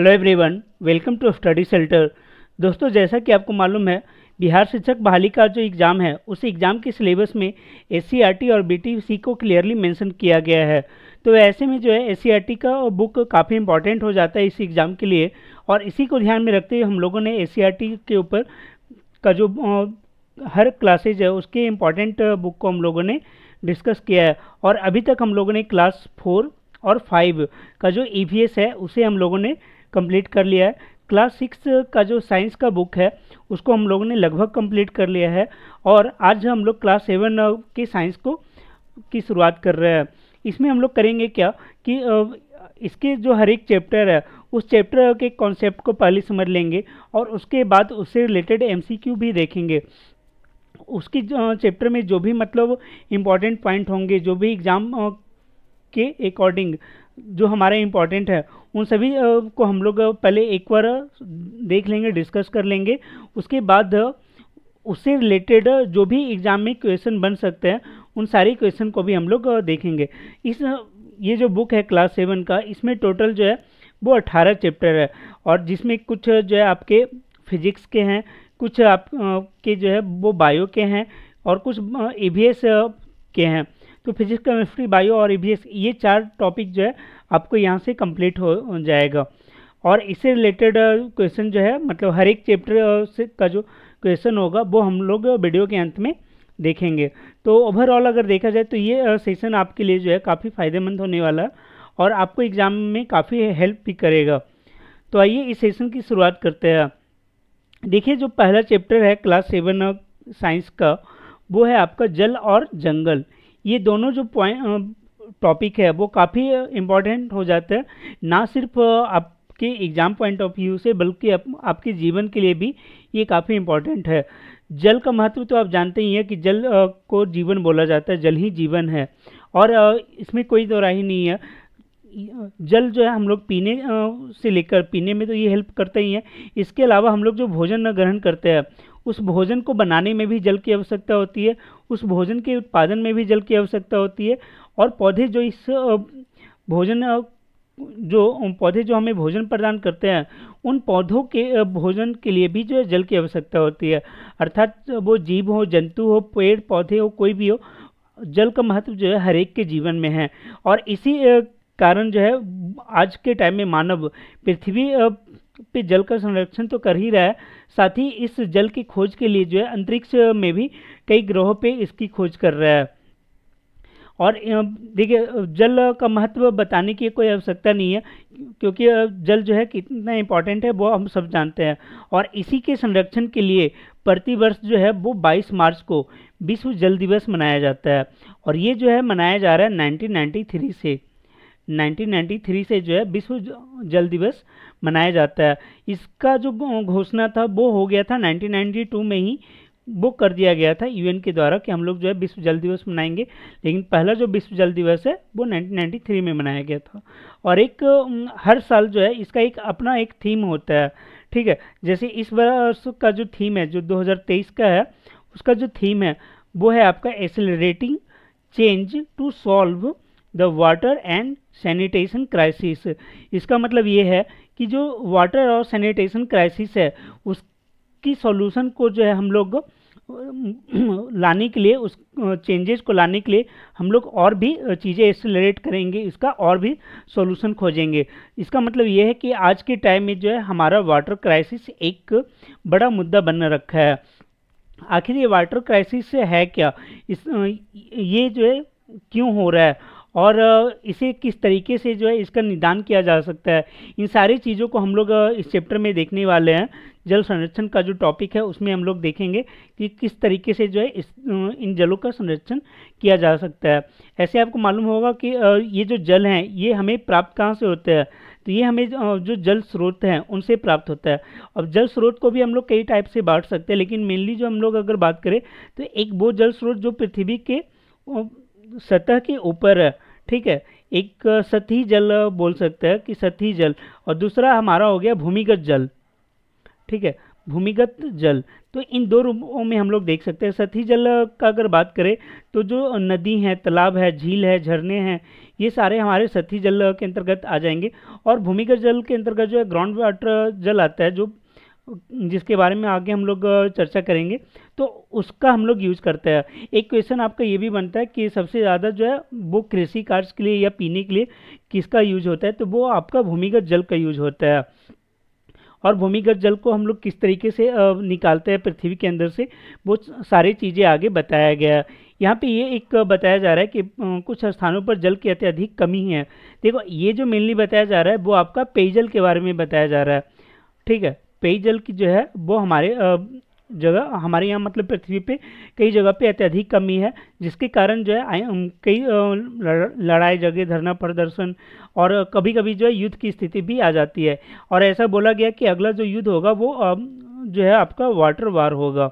hello everyone welcome to study shelter दोस्तों जैसा कि आपको मालूम है बिहार शिक्षक बहाली का जो एग्ज़ाम है उस एग्ज़ाम के सिलेबस में एस e और बी को क्लियरली मेंशन किया गया है तो ऐसे में जो है एस e का बुक काफ़ी इंपॉर्टेंट हो जाता है इस एग्ज़ाम के लिए और इसी को ध्यान में रखते हुए हम लोगों ने एस e के ऊपर का जो हर क्लासेज है उसके इम्पॉर्टेंट बुक को हम लोगों ने डिस्कस किया है और अभी तक हम लोगों ने क्लास फोर और फाइव का जो ई है उसे हम लोगों ने कंप्लीट कर लिया है क्लास सिक्स का जो साइंस का बुक है उसको हम लोगों ने लगभग कंप्लीट कर लिया है और आज हम लोग क्लास सेवन के साइंस को की शुरुआत कर रहे हैं इसमें हम लोग करेंगे क्या कि इसके जो हर एक चैप्टर है उस चैप्टर के कॉन्सेप्ट को पहले समझ लेंगे और उसके बाद उससे रिलेटेड एम भी देखेंगे उसकी चैप्टर में जो भी मतलब इम्पॉर्टेंट पॉइंट होंगे जो भी एग्ज़ाम के अकॉर्डिंग जो हमारे इम्पॉर्टेंट है उन सभी को हम लोग पहले एक बार देख लेंगे डिस्कस कर लेंगे उसके बाद उससे रिलेटेड जो भी एग्ज़ाम में क्वेश्चन बन सकते हैं उन सारे क्वेश्चन को भी हम लोग देखेंगे इस ये जो बुक है क्लास सेवन का इसमें टोटल जो है वो अट्ठारह चैप्टर है और जिसमें कुछ जो है आपके फिजिक्स के हैं कुछ आप के जो है वो बायो के हैं और कुछ ए के हैं तो फिजिक्स केमिस्ट्री बायो और ई ये चार टॉपिक जो है आपको यहाँ से कम्प्लीट हो जाएगा और इससे रिलेटेड क्वेश्चन जो है मतलब हर एक चैप्टर से का जो क्वेश्चन होगा वो हम लोग वीडियो के अंत में देखेंगे तो ओवरऑल अगर देखा जाए तो ये सेशन आपके लिए जो है काफ़ी फायदेमंद होने वाला है और आपको एग्ज़ाम में काफ़ी हेल्प भी करेगा तो आइए इस सेशन की शुरुआत करते हैं देखिए जो पहला चैप्टर है क्लास सेवन साइंस का वो है आपका जल और जंगल ये दोनों जो पॉइंट टॉपिक है वो काफ़ी इम्पॉर्टेंट हो जाता है ना सिर्फ आपके एग्ज़ाम पॉइंट ऑफ व्यू से बल्कि आप, आपके जीवन के लिए भी ये काफ़ी इम्पॉर्टेंट है जल का महत्व तो आप जानते ही हैं कि जल को जीवन बोला जाता है जल ही जीवन है और इसमें कोई दोरा ही नहीं है जल जो है हम लोग पीने से लेकर पीने में तो ये हेल्प करते ही हैं इसके अलावा हम लोग जो भोजन ग्रहण करते हैं उस भोजन को बनाने में भी जल की आवश्यकता होती है उस भोजन के उत्पादन में भी जल की आवश्यकता होती है और पौधे जो इस भोजन जो पौधे जो हमें भोजन प्रदान करते हैं उन पौधों के भोजन के लिए भी जो है जल की आवश्यकता होती है अर्थात वो जीव हो जंतु हो पेड़ पौधे हो कोई भी हो जल का महत्व जो है हर एक के जीवन में है और इसी कारण जो है आज के टाइम में मानव पृथ्वी पे जल का संरक्षण तो कर ही रहा है साथ ही इस जल की खोज के लिए जो है अंतरिक्ष में भी कई ग्रहों पे इसकी खोज कर रहा है और देखिए जल का महत्व बताने की कोई आवश्यकता नहीं है क्योंकि जल जो है कितना इम्पॉर्टेंट है वो हम सब जानते हैं और इसी के संरक्षण के लिए प्रतिवर्ष जो है वो 22 मार्च को विश्व जल दिवस मनाया जाता है और ये जो है मनाया जा रहा है 1993 से 1993 से जो है विश्व जल दिवस मनाया जाता है इसका जो घोषणा था वो हो गया था 1992 में ही बुक कर दिया गया था यूएन के द्वारा कि हम लोग जो है विश्व जल दिवस मनाएंगे लेकिन पहला जो विश्व जल दिवस है वो 1993 में मनाया गया था और एक हर साल जो है इसका एक अपना एक थीम होता है ठीक है जैसे इस वर्ष का जो थीम है जो 2023 का है उसका जो थीम है वो है आपका accelerating change to solve the water and sanitation crisis इसका मतलब ये है कि जो वाटर और सैनिटेशन क्राइसिस है उसकी सॉल्यूशन को जो है हम लोग लाने के लिए उस चेंजेस को लाने के लिए हम लोग और भी चीज़ें एक्सेलरेट करेंगे इसका और भी सॉल्यूशन खोजेंगे इसका मतलब यह है कि आज के टाइम में जो है हमारा वाटर क्राइसिस एक बड़ा मुद्दा बन रखा है आखिर ये वाटर क्राइसिस है क्या इस ये जो है क्यों हो रहा है और इसे किस तरीके से जो है इसका निदान किया जा सकता है इन सारी चीज़ों को हम लोग इस चैप्टर में देखने वाले हैं जल संरक्षण का जो टॉपिक है उसमें हम लोग देखेंगे कि किस तरीके से जो है इस इन जलों का संरक्षण किया जा सकता है ऐसे आपको मालूम होगा कि ये जो जल हैं ये हमें प्राप्त कहाँ से होते हैं तो ये हमें जो जल स्रोत हैं उनसे प्राप्त होता है अब जल स्रोत को भी हम लोग कई टाइप से बांट सकते हैं लेकिन मेनली जो हम लोग अगर बात करें तो एक वो जल स्रोत जो पृथ्वी के सतह के ऊपर है ठीक है एक सतही जल बोल सकते हैं कि सतही जल और दूसरा हमारा हो गया भूमिगत जल ठीक है भूमिगत जल तो इन दो रूपों में हम लोग देख सकते हैं सतही जल का अगर बात करें तो जो नदी है तालाब है झील है झरने हैं ये सारे हमारे सतही जल के अंतर्गत आ जाएंगे और भूमिगत जल के अंतर्गत जो है ग्राउंड वाटर जल आता है जो जिसके बारे में आगे हम लोग चर्चा करेंगे तो उसका हम लोग यूज़ करते हैं एक क्वेश्चन आपका ये भी बनता है कि सबसे ज़्यादा जो है वो कृषि कार्य के लिए या पीने के लिए किसका यूज होता है तो वो आपका भूमिगत जल का यूज होता है और भूमिगत जल को हम लोग किस तरीके से निकालते हैं पृथ्वी के अंदर से वो सारी चीज़ें आगे बताया गया यहाँ पे ये एक बताया जा रहा है कि कुछ स्थानों पर जल की अत्यधिक कमी है देखो ये जो मेनली बताया जा रहा है वो आपका पेयजल के बारे में बताया जा रहा है ठीक है पेयजल की जो है वो हमारे जगह हमारे यहाँ मतलब पृथ्वी पे कई जगह पे अत्यधिक कमी है जिसके कारण जो है कई लड़ाई जगह धरना प्रदर्शन और कभी कभी जो है युद्ध की स्थिति भी आ जाती है और ऐसा बोला गया कि अगला जो युद्ध होगा वो जो है आपका वाटर वार होगा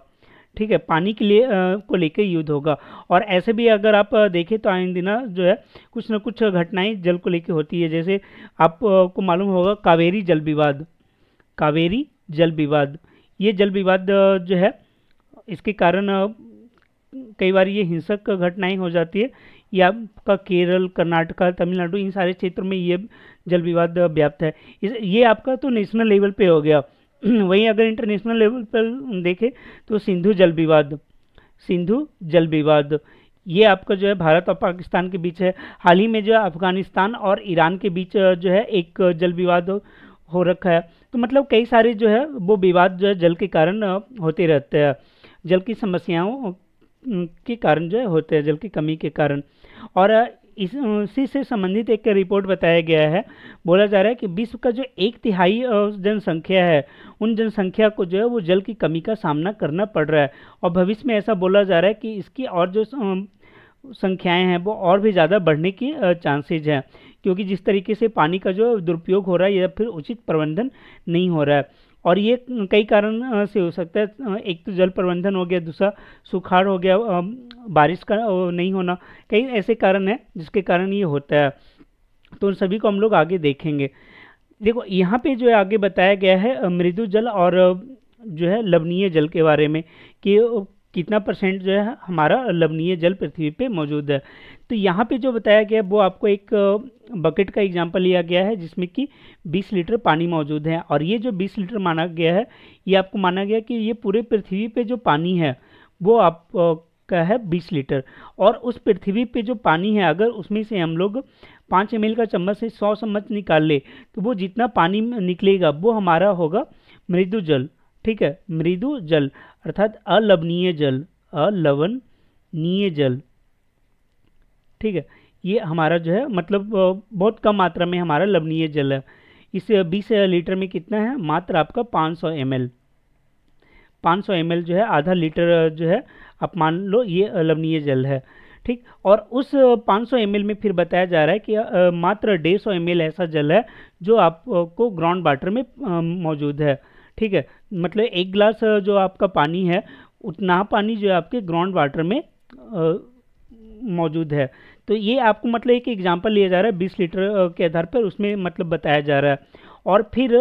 ठीक है पानी के लिए आ, को लेकर युद्ध होगा और ऐसे भी अगर आप देखें तो आए दिन जो है कुछ ना कुछ घटनाएं जल को लेकर होती है जैसे आपको मालूम होगा कावेरी जल विवाद कावेरी जल विवाद ये जल विवाद जो है इसके कारण कई बार ये हिंसक घटनाएं हो जाती है या आपका केरल कर्नाटका तमिलनाडु इन सारे क्षेत्रों में ये जल विवाद व्याप्त है इस ये आपका तो नेशनल लेवल पे हो गया वहीं अगर इंटरनेशनल लेवल पर देखें तो सिंधु जल विवाद सिंधु जल विवाद ये आपका जो है भारत और पाकिस्तान के बीच है हाल ही में जो है अफगानिस्तान और ईरान के बीच जो है एक जल विवाद हो रखा है तो मतलब कई सारे जो है वो विवाद जो है जल के कारण होते रहते हैं जल की समस्याओं के कारण जो है होते हैं जल की कमी के कारण और इस इसी से संबंधित एक रिपोर्ट बताया गया है बोला जा रहा है कि विश्व का जो एक तिहाई जनसंख्या है उन जनसंख्या को जो है वो जल की कमी का सामना करना पड़ रहा है और भविष्य में ऐसा बोला जा रहा है कि इसकी और जो संख्याएं हैं वो और भी ज़्यादा बढ़ने की चांसेज हैं क्योंकि जिस तरीके से पानी का जो दुरुपयोग हो रहा है या फिर उचित प्रबंधन नहीं हो रहा है और ये कई कारण से हो सकता है एक तो जल प्रबंधन हो गया दूसरा सुखाड़ हो गया बारिश का नहीं होना कई ऐसे कारण हैं जिसके कारण ये होता है तो उन सभी को हम लोग आगे देखेंगे देखो यहाँ पे जो है आगे बताया गया है मृदु जल और जो है लवणीय जल के बारे में कि कितना परसेंट जो है हमारा लवणीय जल पृथ्वी पे मौजूद है तो यहाँ पे जो बताया गया वो आपको एक बकेट का एग्जाम्पल लिया गया है जिसमें कि 20 लीटर पानी मौजूद है और ये जो 20 लीटर माना गया है ये आपको माना गया कि ये पूरे पृथ्वी पे जो पानी है वो आप का है बीस लीटर और उस पृथ्वी पे जो पानी है अगर उसमें से हम लोग पाँच एम का चम्मच से सौ चम्मच निकाल ले तो वो जितना पानी निकलेगा वो हमारा होगा मृदु जल ठीक है मृदु जल अर्थात अलवनीय जल अलवनीय जल ठीक है ये हमारा जो है मतलब बहुत कम मात्रा में हमारा लवणीय जल है इस बीस लीटर में कितना है मात्र आपका पाँच सौ एम एल पाँच सौ एम एल जो है आधा लीटर जो है आप मान लो ये लवणीय जल है ठीक और उस 500 सौ में फिर बताया जा रहा है कि मात्र डेढ़ सौ ऐसा जल है जो आपको ग्राउंड वाटर में मौजूद है ठीक है मतलब एक गिलास जो आपका पानी है उतना पानी जो है आपके ग्राउंड वाटर में मौजूद है तो ये आपको मतलब एक एग्जांपल लिया जा रहा है बीस लीटर के आधार पर उसमें मतलब बताया जा रहा है और फिर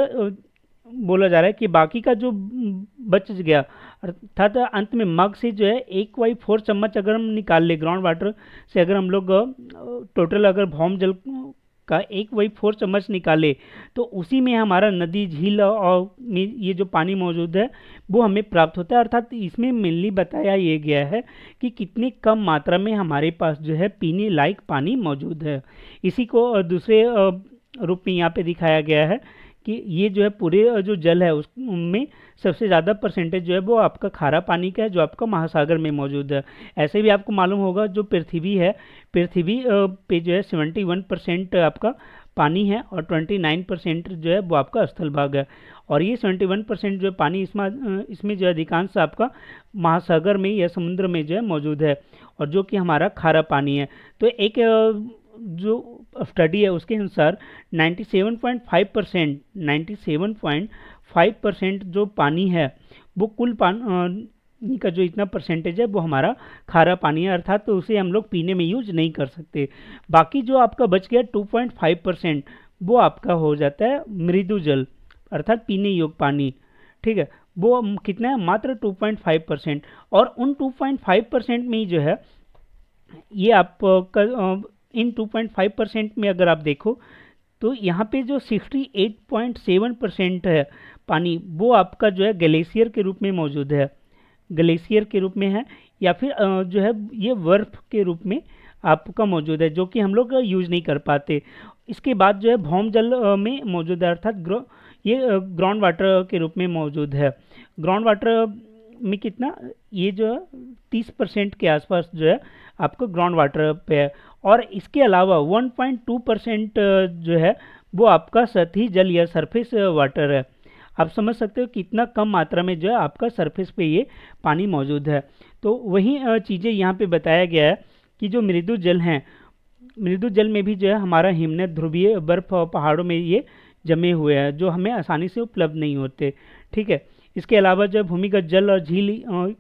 बोला जा रहा है कि बाकी का जो बच गया अर्थात अंत में मग से जो है एक वाई फोर चम्मच अगर हम निकाल ले ग्राउंड वाटर से अगर हम लोग टोटल अगर भौम जल का एक वही फोर चम्मच निकाले तो उसी में हमारा नदी झील और ये जो पानी मौजूद है वो हमें प्राप्त होता है अर्थात इसमें मेनली बताया ये गया है कि कितनी कम मात्रा में हमारे पास जो है पीने लायक पानी मौजूद है इसी को दूसरे रूप में यहाँ पे दिखाया गया है कि ये जो है पूरे जो जल है उसमें सबसे ज़्यादा परसेंटेज जो है वो आपका खारा पानी का है जो आपका महासागर में मौजूद है ऐसे भी आपको मालूम होगा जो पृथ्वी है पृथ्वी पे जो है सेवेंटी वन परसेंट आपका पानी है और ट्वेंटी नाइन परसेंट जो है वो आपका स्थल भाग है और ये सेवेंटी वन परसेंट जो है पानी इसमें इसमें जो है अधिकांश आपका महासागर में या समुद्र में जो है मौजूद है और जो कि हमारा खारा पानी है तो एक जो स्टडी है उसके अनुसार 97.5 परसेंट 97.5 परसेंट जो पानी है वो कुल पानी का जो इतना परसेंटेज है वो हमारा खारा पानी है अर्थात तो उसे हम लोग पीने में यूज नहीं कर सकते बाकी जो आपका बच गया 2.5 परसेंट वो आपका हो जाता है मृदु जल अर्थात पीने योग्य पानी ठीक है वो कितना है मात्र 2.5 परसेंट और उन 2.5 परसेंट में ही जो है ये आपका इन 2.5 परसेंट में अगर आप देखो तो यहाँ पे जो 68.7 परसेंट है पानी वो आपका जो है ग्लेशियर के रूप में मौजूद है ग्लेशियर के रूप में है या फिर जो है ये बर्फ के रूप में आपका मौजूद है जो कि हम लोग यूज़ नहीं कर पाते इसके बाद जो है भौम जल में मौजूद है अर्थात ग्रो ये ग्राउंड वाटर के रूप में मौजूद है ग्राउंड वाटर में कितना ये जो है तीस परसेंट के आसपास जो है आपको ग्राउंड वाटर पे है और इसके अलावा 1.2 परसेंट जो है वो आपका सतही जल या सरफेस वाटर है आप समझ सकते हो कितना कम मात्रा में जो है आपका सरफेस पे ये पानी मौजूद है तो वही चीज़ें यहाँ पे बताया गया है कि जो मृदु जल हैं मृदु जल में भी जो है हमारा हिमन ध्रुवीय बर्फ और पहाड़ों में ये जमे हुए हैं जो हमें आसानी से उपलब्ध नहीं होते ठीक है इसके अलावा जो भूमिगत जल और झील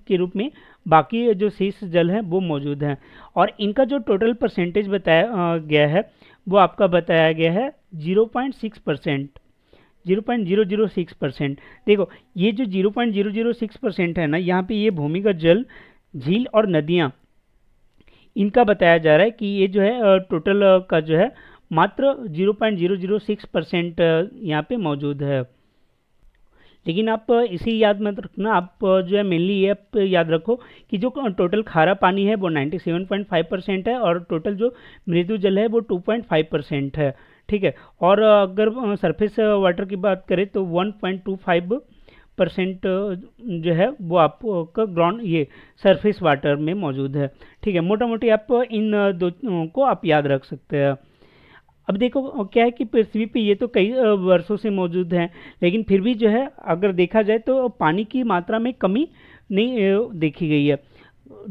के रूप में बाकी जो शीर्ष जल हैं वो मौजूद हैं और इनका जो टोटल परसेंटेज बताया गया है वो आपका बताया गया है zero point six percent zero point zero zero six percent देखो ये जो zero point zero zero six percent है ना यहाँ पे ये भूमिगत जल झील और नदियाँ इनका बताया जा रहा है कि ये जो है टोटल का जो है मात्र zero point zero zero six percent यहाँ पर मौजूद है लेकिन आप इसी याद मत रखना आप जो है मेनली ये आप याद रखो कि जो टोटल खारा पानी है वो 97.5 परसेंट है और टोटल जो मृदु जल है वो 2.5 परसेंट है ठीक है और अगर सरफेस वाटर की बात करें तो 1.25 परसेंट जो है वो आपका ग्राउंड ये सरफेस वाटर में मौजूद है ठीक है मोटा मोटी आप इन दो को आप याद रख सकते हैं अब देखो क्या है कि पृथ्वी पे ये तो कई वर्षों से मौजूद हैं लेकिन फिर भी जो है अगर देखा जाए तो पानी की मात्रा में कमी नहीं देखी गई है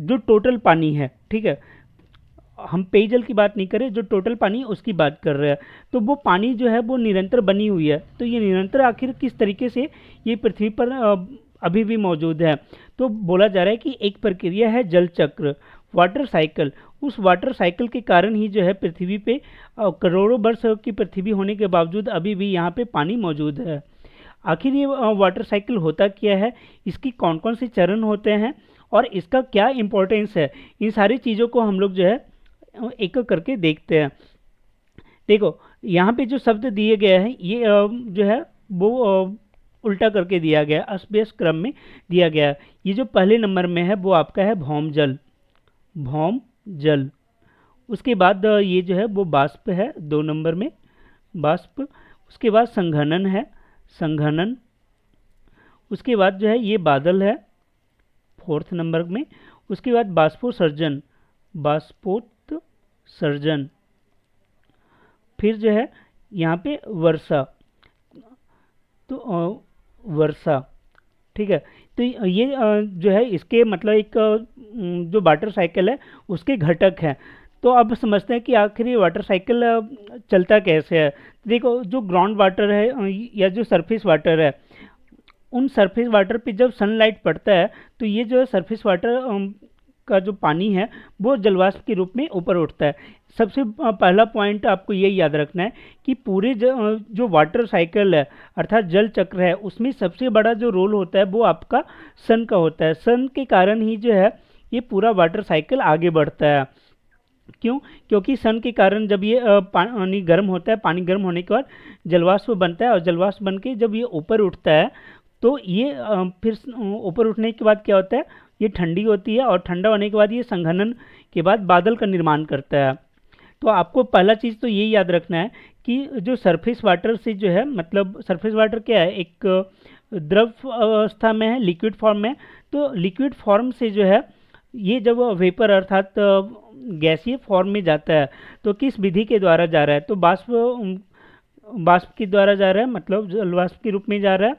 जो टोटल पानी है ठीक है हम पेयजल की बात नहीं करें जो टोटल पानी उसकी बात कर रहे हैं तो वो पानी जो है वो निरंतर बनी हुई है तो ये निरंतर आखिर किस तरीके से ये पृथ्वी पर अभी भी मौजूद है तो बोला जा रहा है कि एक प्रक्रिया है जल चक्र वाटर साइकिल उस वाटर साइकिल के कारण ही जो है पृथ्वी पे करोड़ों वर्ष की पृथ्वी होने के बावजूद अभी भी यहाँ पे पानी मौजूद है आखिर ये वाटर साइकिल होता क्या है इसकी कौन कौन से चरण होते हैं और इसका क्या इम्पोर्टेंस है इन सारी चीज़ों को हम लोग जो है एक करके देखते हैं देखो यहाँ पे जो शब्द दिए गए हैं ये जो है वो उल्टा करके दिया गया है क्रम में दिया गया ये जो पहले नंबर में है वो आपका है भौम जल भौम जल उसके बाद ये जो है वो बाष्प है दो नंबर में बाष्प उसके बाद संघनन है संघनन उसके बाद जो है ये बादल है फोर्थ नंबर में उसके बाद बाष्पोसर्जन बाष्पोत सर्जन फिर जो है यहाँ पे वर्षा तो वर्षा ठीक है तो ये जो है इसके मतलब एक जो वाटर साइकिल है उसके घटक हैं तो अब समझते हैं कि आखिर ये वाटर साइकिल चलता कैसे है देखो जो ग्राउंड वाटर है या जो सरफेस वाटर है उन सरफेस वाटर पे जब सनलाइट पड़ता है तो ये जो है सरफेस वाटर का जो पानी है वो जलवाष्प के रूप में ऊपर उठता है सबसे पहला पॉइंट आपको ये याद रखना है कि पूरे जो वाटर साइकिल है अर्थात जल चक्र है उसमें सबसे बड़ा जो रोल होता है वो आपका सन का होता है सन के कारण ही जो है ये पूरा वाटर साइकिल आगे बढ़ता है क्यों क्योंकि सन के कारण जब ये पानी गर्म होता है पानी गर्म होने के बाद जलवाष्प बनता है और जलवाष्प बन के जब ये ऊपर उठता है तो ये फिर ऊपर उठने के बाद क्या होता है ये ठंडी होती है और ठंडा होने के बाद ये संघनन के बाद बादल का निर्माण करता है तो आपको पहला चीज़ तो ये याद रखना है कि जो सरफेस वाटर से जो है मतलब सरफेस वाटर क्या है एक द्रव अवस्था में है लिक्विड फॉर्म में तो लिक्विड फॉर्म से जो है ये जब वेपर अर्थात गैसीय फॉर्म में जाता है तो किस विधि के द्वारा जा रहा है तो बाष्प बाष्प के द्वारा जा रहा है मतलब जल के रूप में जा रहा है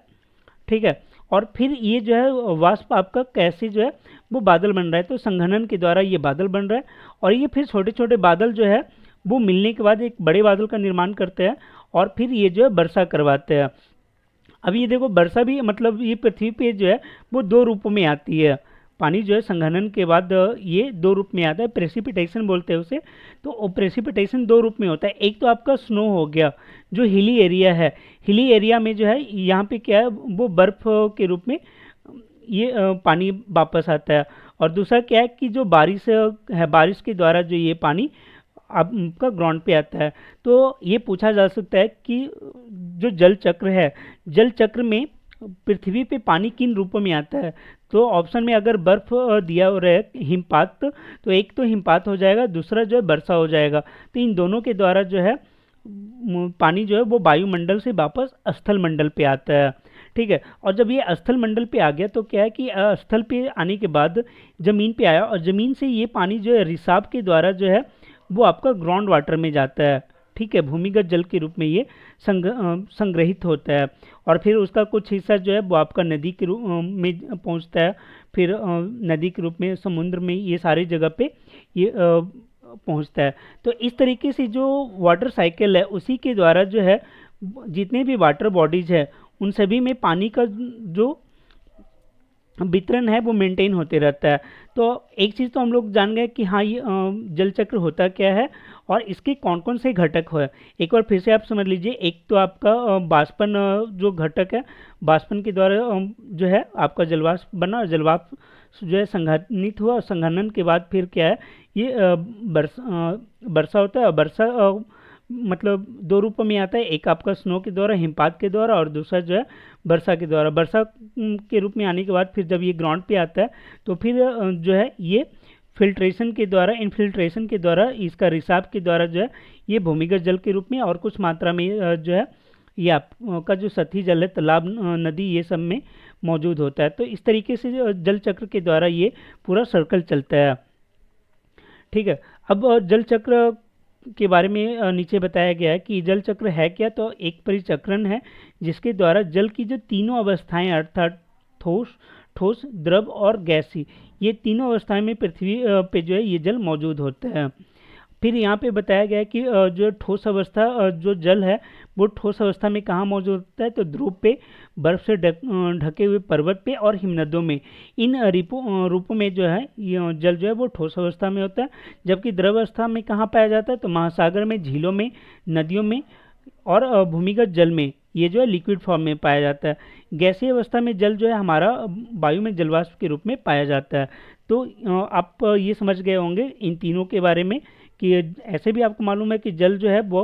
ठीक है और फिर ये जो है वाष्प आपका कैसे जो है वो बादल बन रहा है तो संघनन के द्वारा ये बादल बन रहा है और ये फिर छोटे छोटे बादल जो है वो मिलने के बाद एक बड़े बादल का निर्माण करते हैं और फिर ये जो है वर्षा करवाते हैं अब ये देखो वर्षा भी मतलब ये पृथ्वी पे जो है वो दो रूपों में आती है पानी जो है संघनन के बाद ये दो रूप में आता है प्रेसिपिटेशन बोलते हैं उसे तो प्रेसिपिटेशन दो रूप में होता है एक तो आपका स्नो हो गया जो हिली एरिया है हिली एरिया में जो है यहाँ पे क्या है वो बर्फ़ के रूप में ये पानी वापस आता है और दूसरा क्या है कि जो बारिश है बारिश के द्वारा जो ये पानी आपका ग्राउंड पे आता है तो ये पूछा जा सकता है कि जो जल चक्र है जल चक्र में पृथ्वी पे पानी किन रूपों में आता है तो ऑप्शन में अगर बर्फ दिया हो रहा है हिमपात तो एक तो हिमपात हो जाएगा दूसरा जो है वर्षा हो जाएगा तो इन दोनों के द्वारा जो है पानी जो है वो वायुमंडल से वापस स्थल मंडल पे आता है ठीक है और जब ये स्थल मंडल पे आ गया तो क्या है कि स्थल पे आने के बाद ज़मीन पे आया और ज़मीन से ये पानी जो है रिसाब के द्वारा जो है वो आपका ग्राउंड वाटर में जाता है ठीक है भूमिगत जल के रूप में ये संग, संग्रहित होता है और फिर उसका कुछ हिस्सा जो है वो आपका नदी के रूप में पहुंचता है फिर नदी के रूप में समुद्र में ये सारी जगह पे ये पहुंचता है तो इस तरीके से जो वाटर साइकिल है उसी के द्वारा जो है जितने भी वाटर बॉडीज़ है उन सभी में पानी का जो वितरण है वो मेंटेन होते रहता है तो एक चीज़ तो हम लोग जान गए कि हाँ ये जल चक्र होता क्या है और इसके कौन कौन से घटक हो एक बार फिर से आप समझ लीजिए एक तो आपका बाष्पन जो घटक है बाष्पन के द्वारा जो है आपका जलवाष्प बना और जलवाप जो है संघनित हुआ और संघनन के बाद फिर क्या है ये वर्षा बरसा होता है वर्षा मतलब दो रूपों में आता है एक आपका स्नो के द्वारा हिमपात के द्वारा और दूसरा जो है वर्षा के द्वारा वर्षा के रूप में आने के बाद फिर जब ये ग्राउंड पे आता है तो फिर जो है ये फिल्ट्रेशन के द्वारा इनफिल्ट्रेशन के द्वारा इसका रिसाव के द्वारा जो है ये भूमिगत जल के रूप में और कुछ मात्रा में जो है ये आपका जो सतही जल है तालाब नदी ये सब में मौजूद होता है तो इस तरीके से जल चक्र के द्वारा ये पूरा सर्कल चलता है ठीक है अब जल चक्र के बारे में नीचे बताया गया है कि जल चक्र है क्या तो एक परिचक्रण है जिसके द्वारा जल की जो तीनों अवस्थाएं अर्थात ठोस ठोस द्रव और गैसी ये तीनों अवस्थाएं में पृथ्वी पे जो है ये जल मौजूद होता है फिर यहाँ पे बताया गया है कि जो ठोस अवस्था जो जल है वो ठोस अवस्था में कहाँ मौजूद होता है तो ध्रुव पे बर्फ से ढके हुए पर्वत पे और हिमनदों में इन रिपो रूपों में जो है ये जल जो है वो ठोस अवस्था में होता है जबकि द्रव अवस्था में कहाँ पाया जाता है तो महासागर में झीलों में नदियों में और भूमिगत जल में ये जो है लिक्विड फॉर्म में पाया जाता है गैसीय अवस्था में जल जो है हमारा वायु में जलवाष्प के रूप में पाया जाता है तो आप ये समझ गए होंगे इन तीनों के बारे में कि ऐसे भी आपको मालूम है कि जल जो है वो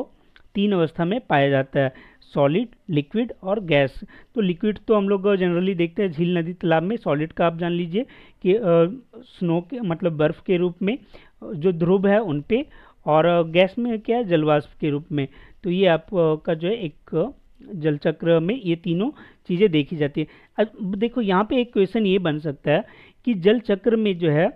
तीन अवस्था में पाया जाता है सॉलिड लिक्विड और गैस तो लिक्विड तो हम लोग जनरली देखते हैं झील नदी तालाब में सॉलिड का आप जान लीजिए कि स्नो के मतलब बर्फ़ के रूप में जो ध्रुव है उन पे और गैस में क्या है जलवाष्प के रूप में तो ये आपका जो है एक जल चक्र में ये तीनों चीज़ें देखी जाती है अब देखो यहाँ पे एक क्वेश्चन ये बन सकता है कि जल चक्र में जो है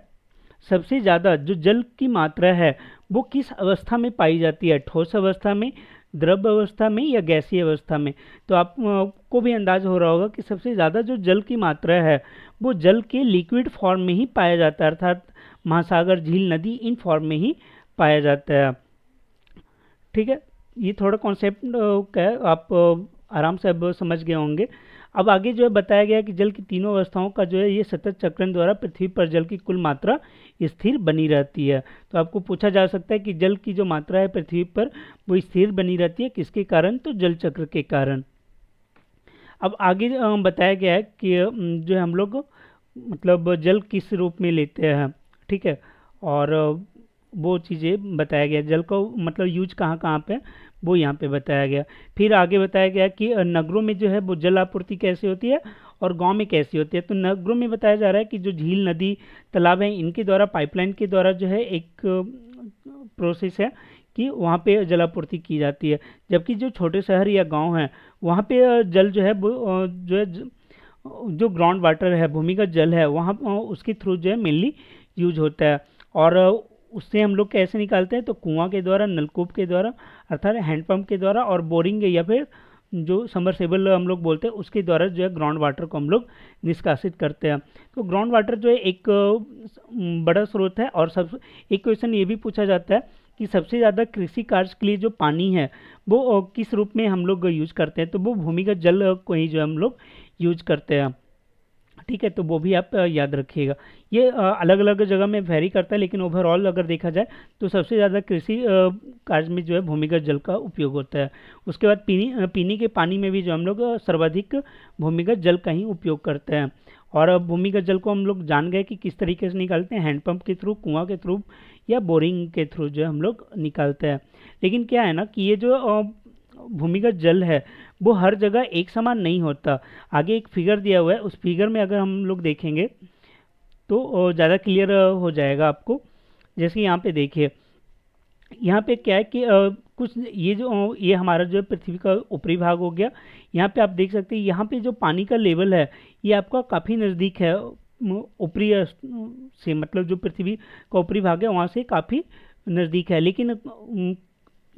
सबसे ज़्यादा जो जल की मात्रा है वो किस अवस्था में पाई जाती है ठोस अवस्था में द्रव अवस्था में या गैसीय अवस्था में तो आपको भी अंदाज हो रहा होगा कि सबसे ज़्यादा जो जल की मात्रा है वो जल के लिक्विड फॉर्म में ही पाया जाता है अर्थात महासागर झील नदी इन फॉर्म में ही पाया जाता है ठीक है ये थोड़ा कॉन्सेप्ट का आप आराम से अब समझ गए होंगे अब आगे जो है बताया गया कि जल की तीनों अवस्थाओं का जो है ये सतत चक्रण द्वारा पृथ्वी पर जल की कुल मात्रा स्थिर बनी रहती है तो आपको पूछा जा सकता है कि जल की जो मात्रा है पृथ्वी पर वो स्थिर बनी रहती है किसके कारण तो जल चक्र के कारण अब आगे बताया गया है कि जो है हम लोग मतलब जल किस रूप में लेते हैं ठीक है और वो चीज़ें बताया गया जल को मतलब यूज कहाँ कहाँ पर वो यहाँ पे बताया गया फिर आगे बताया गया कि नगरों में जो है वो जल आपूर्ति कैसे होती है और गांव में कैसी होती है तो नगरों में बताया जा रहा है कि जो झील नदी तालाब हैं इनके द्वारा पाइपलाइन के द्वारा जो है एक प्रोसेस है कि वहाँ पे जलापूर्ति की जाती है जबकि जो छोटे शहर या गांव हैं वहाँ पे जल जो है वो जो है जो ग्राउंड वाटर है भूमिगत जल है वहाँ उसके थ्रू जो है मेनली यूज होता है और उससे हम लोग कैसे निकालते हैं तो कुआं के द्वारा नलकूप के द्वारा अर्थात हैंडपम्प के द्वारा और बोरिंग या फिर जो समरसेबल हम लोग बोलते हैं उसके द्वारा जो है ग्राउंड वाटर को हम लोग निष्कासित करते हैं तो ग्राउंड वाटर जो है एक बड़ा स्रोत है और सब एक क्वेश्चन ये भी पूछा जाता है कि सबसे ज़्यादा कृषि कार्य के लिए जो पानी है वो किस रूप में हम लोग यूज करते हैं तो वो भूमिगत जल को ही जो हम लोग यूज करते हैं ठीक है तो वो भी आप याद रखिएगा ये अलग अलग जगह में वेरी करता है लेकिन ओवरऑल अगर देखा जाए तो सबसे ज़्यादा कृषि कार्य में जो है भूमिगत जल का उपयोग होता है उसके बाद पीने पीने के पानी में भी जो हम लोग सर्वाधिक भूमिगत जल का ही उपयोग करते हैं और भूमिगत जल को हम लोग जान गए कि किस तरीके से निकालते हैं हैंडपम्प के थ्रू कुआं के थ्रू या बोरिंग के थ्रू जो है हम लोग निकालते हैं लेकिन क्या है ना कि ये जो भूमिगत जल है वो हर जगह एक समान नहीं होता आगे एक फिगर दिया हुआ है उस फिगर में अगर हम लोग देखेंगे तो ज़्यादा क्लियर हो जाएगा आपको जैसे यहाँ पे देखिए यहाँ पे क्या है कि आ, कुछ ये जो ये हमारा जो है पृथ्वी का ऊपरी भाग हो गया यहाँ पे आप देख सकते हैं यहाँ पे जो पानी का लेवल है ये आपका काफ़ी नज़दीक है ऊपरी से मतलब जो पृथ्वी का ऊपरी भाग है वहाँ से काफ़ी नज़दीक है लेकिन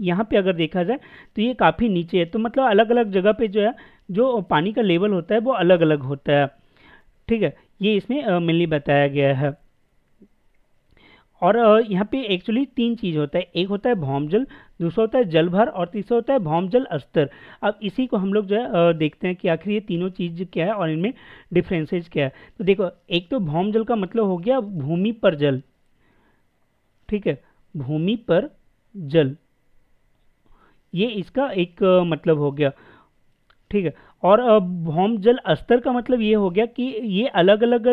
यहाँ पे अगर देखा जाए तो ये काफ़ी नीचे है तो मतलब अलग अलग जगह पे जो है जो पानी का लेवल होता है वो अलग अलग होता है ठीक है ये इसमें मेनली बताया गया है और यहाँ पे एक्चुअली तीन चीज़ होता है एक होता है भौमजल दूसरा होता है जलभर और तीसरा होता है भौमजल स्तर अब इसी को हम लोग जो है देखते हैं कि आखिर ये तीनों चीज़ क्या है और इनमें डिफ्रेंसेज क्या है तो देखो एक तो भौमजल का मतलब हो गया भूमि पर जल ठीक है भूमि पर जल ये इसका एक मतलब हो गया ठीक है और भौम जल स्तर का मतलब ये हो गया कि ये अलग अलग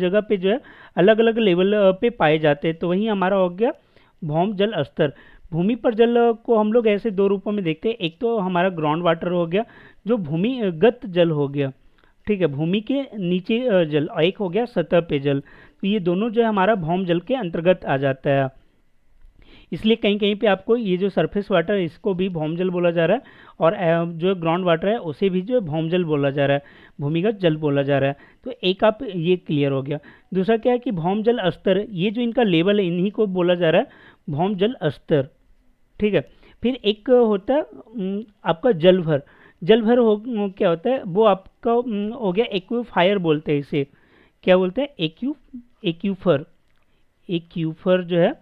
जगह पे जो है अलग अलग लेवल पे पाए जाते हैं तो वही हमारा हो गया भौम जल स्तर भूमि पर जल को हम लोग ऐसे दो रूपों में देखते हैं एक तो हमारा ग्राउंड वाटर हो गया जो भूमिगत जल हो गया ठीक है भूमि के नीचे जल और एक हो गया सतह पे जल तो ये दोनों जो है हमारा भौम जल के अंतर्गत आ जाता है इसलिए कहीं कहीं पे आपको ये जो सरफेस वाटर है इसको भी भौमजल बोला जा रहा है और जो ग्राउंड वाटर है उसे भी जो है भौमजल बोला जा रहा है भूमिगत जल बोला जा रहा है तो एक आप ये क्लियर हो गया दूसरा क्या है कि भौमजल स्तर ये जो इनका लेवल है इन्हीं को बोला जा रहा है भौमजल स्तर ठीक है फिर एक होता है आपका जलभर जलभर हो क्या होता है वो आपका हो गया एक्यूफायर बोलते हैं इसे क्या बोलते हैं एक्यू एक्यूफर एक्यूफर जो है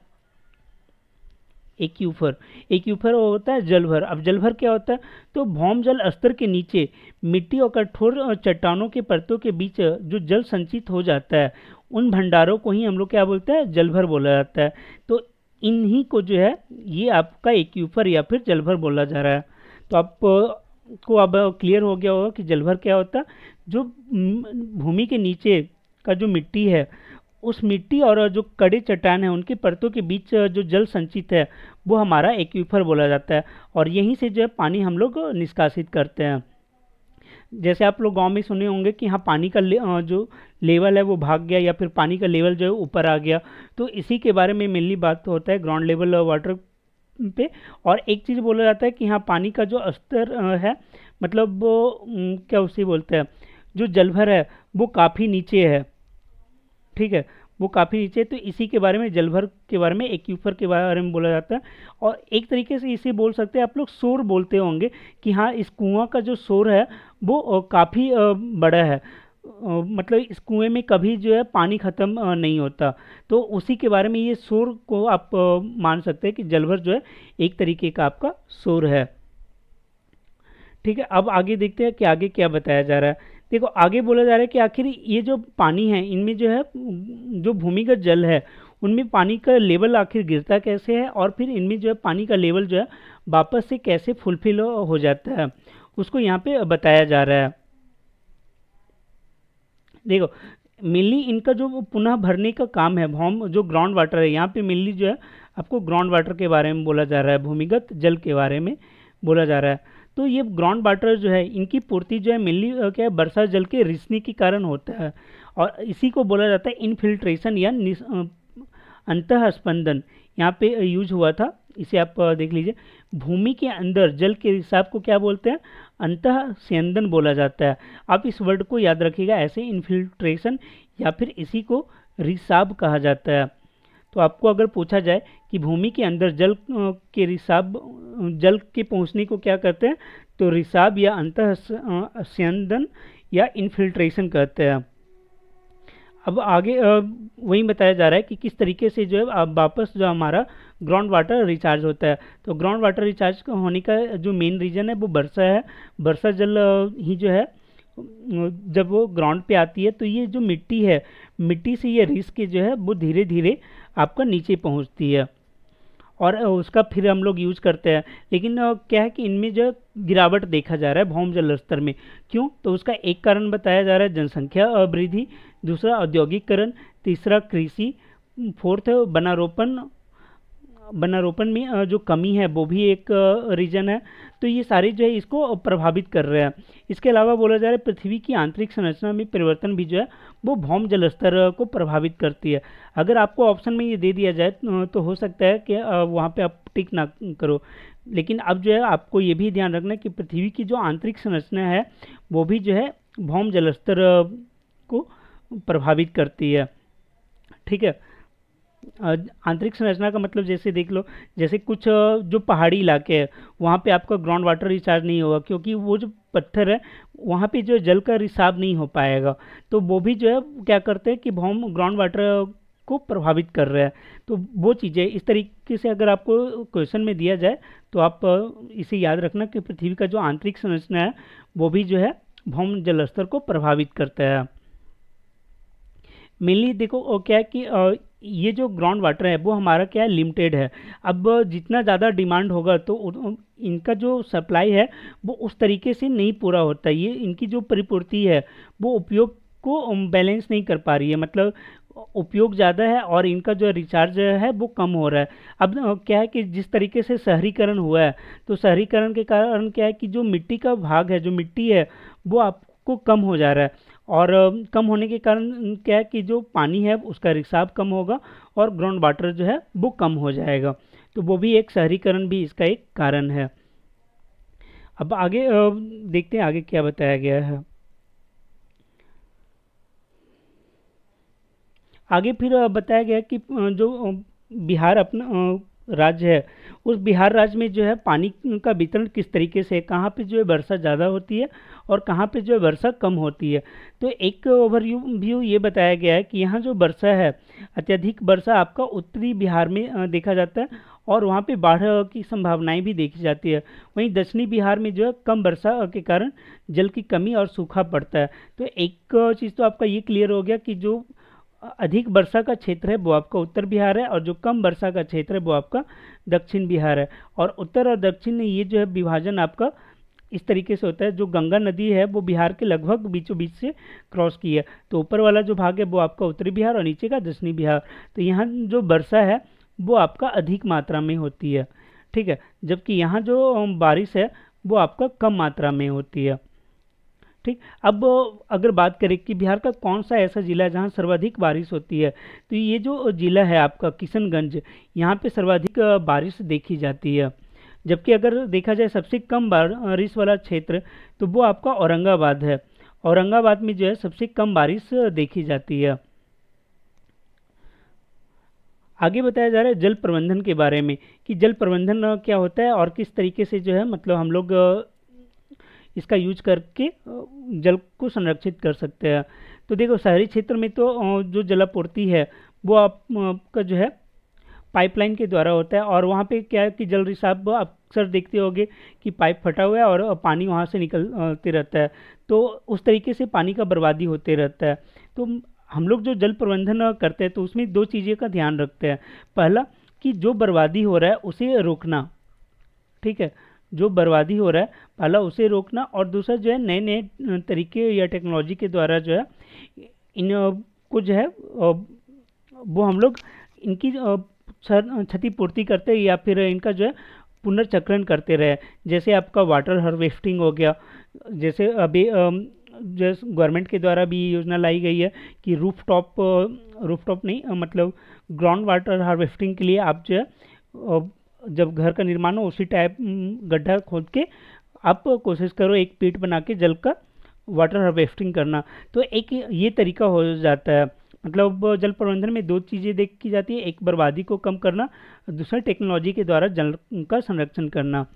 एक्यूफर एक्यूफर वो होता है जलभर अब जलभर क्या होता है तो भौम जल स्तर के नीचे मिट्टी और कठोर चट्टानों के परतों के बीच जो जल संचित हो जाता है उन भंडारों को ही हम लोग क्या बोलते हैं जलभर बोला जाता है तो इन्हीं को जो है ये आपका एक्यूफर या फिर जलभर बोला जा रहा है तो आप को अब क्लियर हो गया होगा कि जलभर क्या होता है जो भूमि के नीचे का जो मिट्टी है उस मिट्टी और जो कड़े चट्टान है उनकी परतों के बीच जो जल संचित है वो हमारा एक्वीफर बोला जाता है और यहीं से जो है पानी हम लोग निष्कासित करते हैं जैसे आप लोग गांव में सुने होंगे कि यहाँ पानी का ले, जो लेवल है वो भाग गया या फिर पानी का लेवल जो है ऊपर आ गया तो इसी के बारे में मेनली बात होता है ग्राउंड लेवल वाटर पे और एक चीज़ बोला जाता है कि यहाँ पानी का जो स्तर है मतलब वो क्या उसे बोलते हैं जो जलभर है वो काफ़ी नीचे है ठीक है वो काफ़ी नीचे है तो इसी के बारे में जलभर के बारे में एक्यूफर के बारे में बोला जाता है और एक तरीके से इसे बोल सकते हैं आप लोग शोर बोलते होंगे कि हाँ इस कुआँ का जो शोर है वो काफ़ी बड़ा है मतलब इस कुएँ में कभी जो है पानी ख़त्म नहीं होता तो उसी के बारे में ये शोर को आप मान सकते हैं कि जलभर जो है एक तरीके का आपका शोर है ठीक है अब आगे देखते हैं कि आगे क्या बताया जा रहा है देखो आगे बोला जा रहा है कि आखिर ये जो पानी है इनमें जो है जो भूमिगत जल है उनमें पानी का लेवल आखिर गिरता कैसे है और फिर इनमें जो है पानी का लेवल जो है वापस से कैसे फुलफिल हो जाता है उसको यहाँ पे बताया जा रहा है देखो मेनली इनका जो पुनः भरने का काम है भौम जो ग्राउंड वाटर है यहाँ पे मेनली जो है आपको ग्राउंड वाटर के बारे में बोला जा रहा है भूमिगत जल के बारे में बोला जा रहा है तो ये ग्राउंड वाटर जो है इनकी पूर्ति जो है मेनली क्या है वर्षा जल के रिसने के कारण होता है और इसी को बोला जाता है इनफिल्ट्रेशन या अंतस्पंदन स्पंदन यहाँ पे यूज हुआ था इसे आप देख लीजिए भूमि के अंदर जल के हिसाब को क्या बोलते हैं अंत स्यंदन बोला जाता है आप इस वर्ड को याद रखिएगा ऐसे इनफिल्ट्रेशन या फिर इसी को रिसाब कहा जाता है तो आपको अगर पूछा जाए कि भूमि के अंदर जल के रिसाब जल के पहुंचने को क्या कहते हैं तो रिसाब या अंत संदन या इनफिल्ट्रेशन कहते हैं अब आगे वही बताया जा रहा है कि किस तरीके से जो है वापस जो हमारा ग्राउंड वाटर रिचार्ज होता है तो ग्राउंड वाटर रिचार्ज होने का जो मेन रीज़न है वो वर्षा है वर्षा जल ही जो है जब वो ग्राउंड पे आती है तो ये जो मिट्टी है मिट्टी से ये रिस्क जो है वो धीरे धीरे आपका नीचे पहुंचती है और उसका फिर हम लोग यूज करते हैं लेकिन क्या है कि इनमें जो गिरावट देखा जा रहा है भौम जल स्तर में क्यों तो उसका एक कारण बताया जा रहा है जनसंख्या वृद्धि दूसरा औद्योगिकरण तीसरा कृषि फोर्थ बनारोपण वनारोपण में जो कमी है वो भी एक रीज़न है तो ये सारे जो है इसको प्रभावित कर रहे हैं इसके अलावा बोला जा रहा है पृथ्वी की आंतरिक संरचना में परिवर्तन भी जो है वो भौम जलस्तर को प्रभावित करती है अगर आपको ऑप्शन में ये दे दिया जाए तो हो सकता है कि वहाँ पर आप टिक ना करो लेकिन अब जो है आपको ये भी ध्यान रखना कि पृथ्वी की जो आंतरिक संरचना है वो भी जो है भौम जलस्तर को प्रभावित करती है ठीक है आंतरिक संरचना का मतलब जैसे देख लो जैसे कुछ जो पहाड़ी इलाके हैं वहाँ पे आपका ग्राउंड वाटर रिचार्ज नहीं होगा क्योंकि वो जो पत्थर है वहाँ पे जो जल का रिसाव नहीं हो पाएगा तो वो भी जो है क्या करते हैं कि हम ग्राउंड वाटर को प्रभावित कर रहे हैं तो वो चीज़ें इस तरीके से अगर आपको क्वेश्चन में दिया जाए तो आप इसे याद रखना कि पृथ्वी का जो आंतरिक संरचना है वो भी जो है भौम जल स्तर को प्रभावित करता है मेनली देखो क्या है कि ये जो ग्राउंड वाटर है वो हमारा क्या है लिमिटेड है अब जितना ज़्यादा डिमांड होगा तो इनका जो सप्लाई है वो उस तरीके से नहीं पूरा होता ये इनकी जो परिपूर्ति है वो उपयोग को बैलेंस नहीं कर पा रही है मतलब उपयोग ज़्यादा है और इनका जो रिचार्ज है वो कम हो रहा है अब क्या है कि जिस तरीके से शहरीकरण हुआ है तो शहरीकरण के कारण क्या है कि जो मिट्टी का भाग है जो मिट्टी है वो आपको कम हो जा रहा है और कम होने के कारण क्या है कि जो पानी है उसका रिसाव कम होगा और ग्राउंड वाटर जो है वो कम हो जाएगा तो वो भी एक शहरीकरण भी इसका एक कारण है अब आगे देखते हैं आगे क्या बताया गया है आगे फिर बताया गया कि जो बिहार अपना राज्य है उस बिहार राज्य में जो है पानी का वितरण किस तरीके से कहाँ पे जो है वर्षा ज़्यादा होती है और कहाँ पे जो है वर्षा कम होती है तो एक ओवरव्यू व्यू ये बताया गया है कि यहाँ जो वर्षा है अत्यधिक वर्षा आपका उत्तरी बिहार में देखा जाता है और वहाँ पे बाढ़ की संभावनाएं भी देखी जाती है वहीं दक्षिणी बिहार में जो है कम वर्षा के कारण जल की कमी और सूखा पड़ता है तो एक चीज़ तो आपका ये क्लियर हो गया कि जो अधिक वर्षा का क्षेत्र है वो आपका उत्तर बिहार है और जो कम वर्षा का क्षेत्र है वो आपका दक्षिण बिहार है और उत्तर और दक्षिण में ये जो है विभाजन आपका इस तरीके से होता है जो गंगा नदी है वो बिहार के लगभग बीचों बीच से क्रॉस की है तो ऊपर वाला जो भाग है वो आपका उत्तरी बिहार और नीचे का दक्षिणी बिहार तो यहाँ जो वर्षा है वो आपका अधिक मात्रा में होती है ठीक है जबकि यहाँ जो बारिश है वो आपका कम मात्रा में होती है ठीक अब अगर बात करें कि बिहार का कौन सा ऐसा ज़िला है जहाँ सर्वाधिक बारिश होती है तो ये जो ज़िला है आपका किशनगंज यहाँ पे सर्वाधिक बारिश देखी जाती है जबकि अगर देखा जाए सबसे कम बारिश वाला क्षेत्र तो वो आपका औरंगाबाद है औरंगाबाद में जो है सबसे कम बारिश देखी जाती है आगे बताया जा रहा है जल प्रबंधन के बारे में कि जल प्रबंधन क्या होता है और किस तरीके से जो है मतलब हम लोग इसका यूज करके जल को संरक्षित कर सकते हैं तो देखो शहरी क्षेत्र में तो जो जलापूर्ति है वो आपका जो है पाइपलाइन के द्वारा होता है और वहाँ पे क्या है कि जल रिसाव अक्सर देखते होंगे कि पाइप फटा हुआ है और पानी वहाँ से निकलते रहता है तो उस तरीके से पानी का बर्बादी होते रहता है तो हम लोग जो जल प्रबंधन करते हैं तो उसमें दो चीज़ें का ध्यान रखते हैं पहला कि जो बर्बादी हो रहा है उसे रोकना ठीक है जो बर्बादी हो रहा है पहला उसे रोकना और दूसरा जो है नए नए तरीके या टेक्नोलॉजी के द्वारा जो है इन को जो है वो हम लोग इनकी क्षतिपूर्ति करते या फिर इनका जो है पुनर्चक्रण करते रहे जैसे आपका वाटर हार्वेस्टिंग हो गया जैसे अभी जैसे गवर्नमेंट के द्वारा भी योजना लाई गई है कि रूफ टॉप रूफ टॉप नहीं मतलब ग्राउंड वाटर हार्वेस्टिंग के लिए आप जो है जब घर का निर्माण हो उसी टाइप गड्ढा खोद के आप कोशिश करो एक पीठ बना के जल का वाटर हार्वेस्टिंग करना तो एक ये तरीका हो जाता है मतलब जल प्रबंधन में दो चीज़ें देखी जाती है एक बर्बादी को कम करना दूसरा टेक्नोलॉजी के द्वारा जल का संरक्षण करना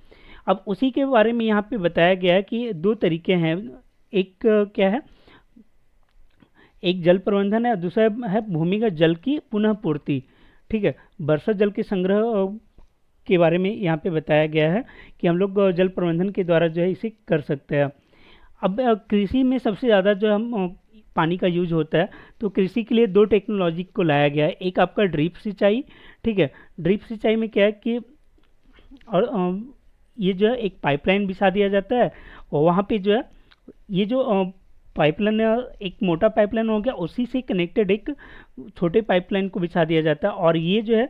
अब उसी के बारे में यहाँ पे बताया गया है कि दो तरीके हैं एक क्या है एक जल प्रबंधन है दूसरा है भूमिगत जल की पुनः पूर्ति ठीक है वर्षा जल के संग्रह के बारे में यहाँ पे बताया गया है कि हम लोग जल प्रबंधन के द्वारा जो है इसे कर सकते हैं अब कृषि में सबसे ज़्यादा जो हम पानी का यूज होता है तो कृषि के लिए दो टेक्नोलॉजी को लाया गया है एक आपका ड्रिप सिंचाई ठीक है ड्रिप सिंचाई में क्या है कि और ये जो है एक पाइपलाइन बिछा दिया जाता है और वहाँ पे जो है ये जो पाइपलाइन एक मोटा पाइपलाइन हो गया उसी से कनेक्टेड एक छोटे पाइपलाइन को बिछा दिया जाता है और ये जो है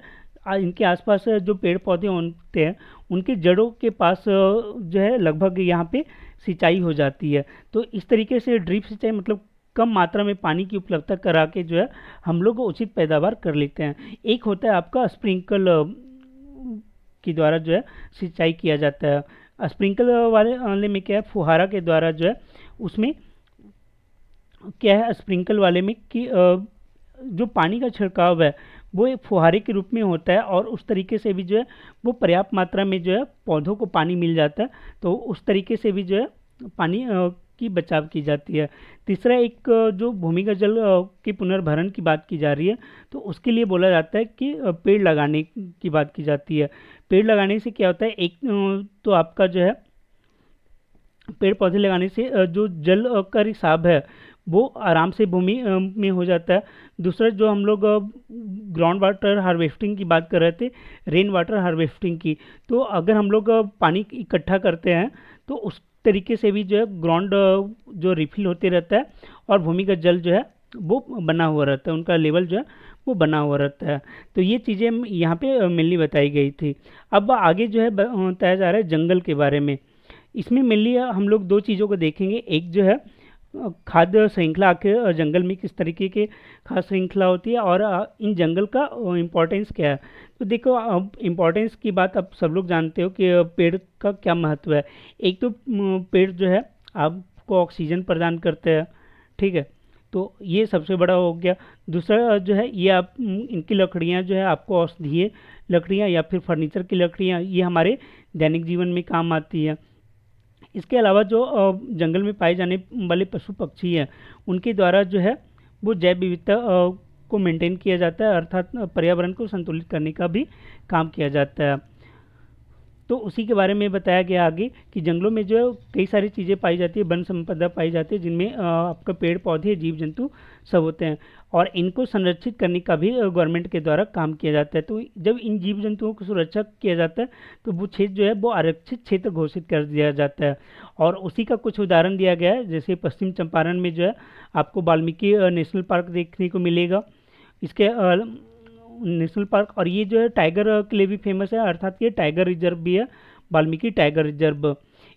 इनके आसपास जो पेड़ पौधे होते हैं उनके जड़ों के पास जो है लगभग यहाँ पे सिंचाई हो जाती है तो इस तरीके से ड्रिप सिंचाई मतलब कम मात्रा में पानी की उपलब्धता करा के जो है हम लोग उचित पैदावार कर लेते हैं एक होता है आपका स्प्रिंकल के द्वारा जो है सिंचाई किया जाता है स्प्रिंकल वाले में क्या है फुहारा के द्वारा जो है उसमें क्या है स्प्रिंकल वाले में कि जो पानी का छिड़काव है वो एक फुहारे के रूप में होता है और उस तरीके से भी जो है वो पर्याप्त मात्रा में जो है पौधों को पानी मिल जाता है तो उस तरीके से भी जो है पानी की बचाव की जाती है तीसरा एक जो भूमिगत जल के पुनर्भरण की बात की जा रही है तो उसके लिए बोला जाता है कि पेड़ लगाने की बात की जाती है पेड़ लगाने से क्या होता है एक तो आपका जो है पेड़ पौधे लगाने से जो जल का रिसाव है वो आराम से भूमि में हो जाता है दूसरा जो हम लोग ग्राउंड वाटर हार्वेस्टिंग की बात कर रहे थे रेन वाटर हार्वेस्टिंग की तो अगर हम लोग पानी इकट्ठा करते हैं तो उस तरीके से भी जो है ग्राउंड जो रिफिल होते रहता है और भूमि का जल जो है वो बना हुआ रहता है उनका लेवल जो है वो बना हुआ रहता है तो ये चीज़ें यहाँ पे मेनली बताई गई थी अब आगे जो है बताया जा रहा है जंगल के बारे में इसमें मेनली हम लोग दो चीज़ों को देखेंगे एक जो है खाद्य श्रृंखला आखिर जंगल में किस तरीके के खाद्य श्रृंखला होती है और इन जंगल का इम्पोर्टेंस क्या है तो देखो अब इम्पोर्टेंस की बात आप सब लोग जानते हो कि पेड़ का क्या महत्व है एक तो पेड़ जो है आपको ऑक्सीजन प्रदान करते हैं ठीक है तो ये सबसे बड़ा हो गया दूसरा जो है ये आप इनकी लकड़ियाँ जो है आपको औषधीय लकड़ियाँ या फिर फर्नीचर की लकड़ियाँ ये हमारे दैनिक जीवन में काम आती हैं इसके अलावा जो जंगल में पाए जाने वाले पशु पक्षी हैं उनके द्वारा जो है वो जैव विविधता को मेंटेन किया जाता है अर्थात पर्यावरण को संतुलित करने का भी काम किया जाता है तो उसी के बारे में बताया गया आगे कि जंगलों में जो है कई सारी चीज़ें पाई जाती है वन संपदा पाई जाती है जिनमें आपका पेड़ पौधे जीव जंतु सब होते हैं और इनको संरक्षित करने का भी गवर्नमेंट के द्वारा काम किया जाता है तो जब इन जीव जंतुओं को सुरक्षा किया जाता है तो वो क्षेत्र जो है वो आरक्षित क्षेत्र घोषित कर दिया जाता है और उसी का कुछ उदाहरण दिया गया है जैसे पश्चिम चंपारण में जो है आपको वाल्मीकि नेशनल पार्क देखने को मिलेगा इसके नेशनल पार्क और ये जो है टाइगर के लिए भी फेमस है अर्थात ये टाइगर रिजर्व भी है वाल्मीकि टाइगर रिजर्व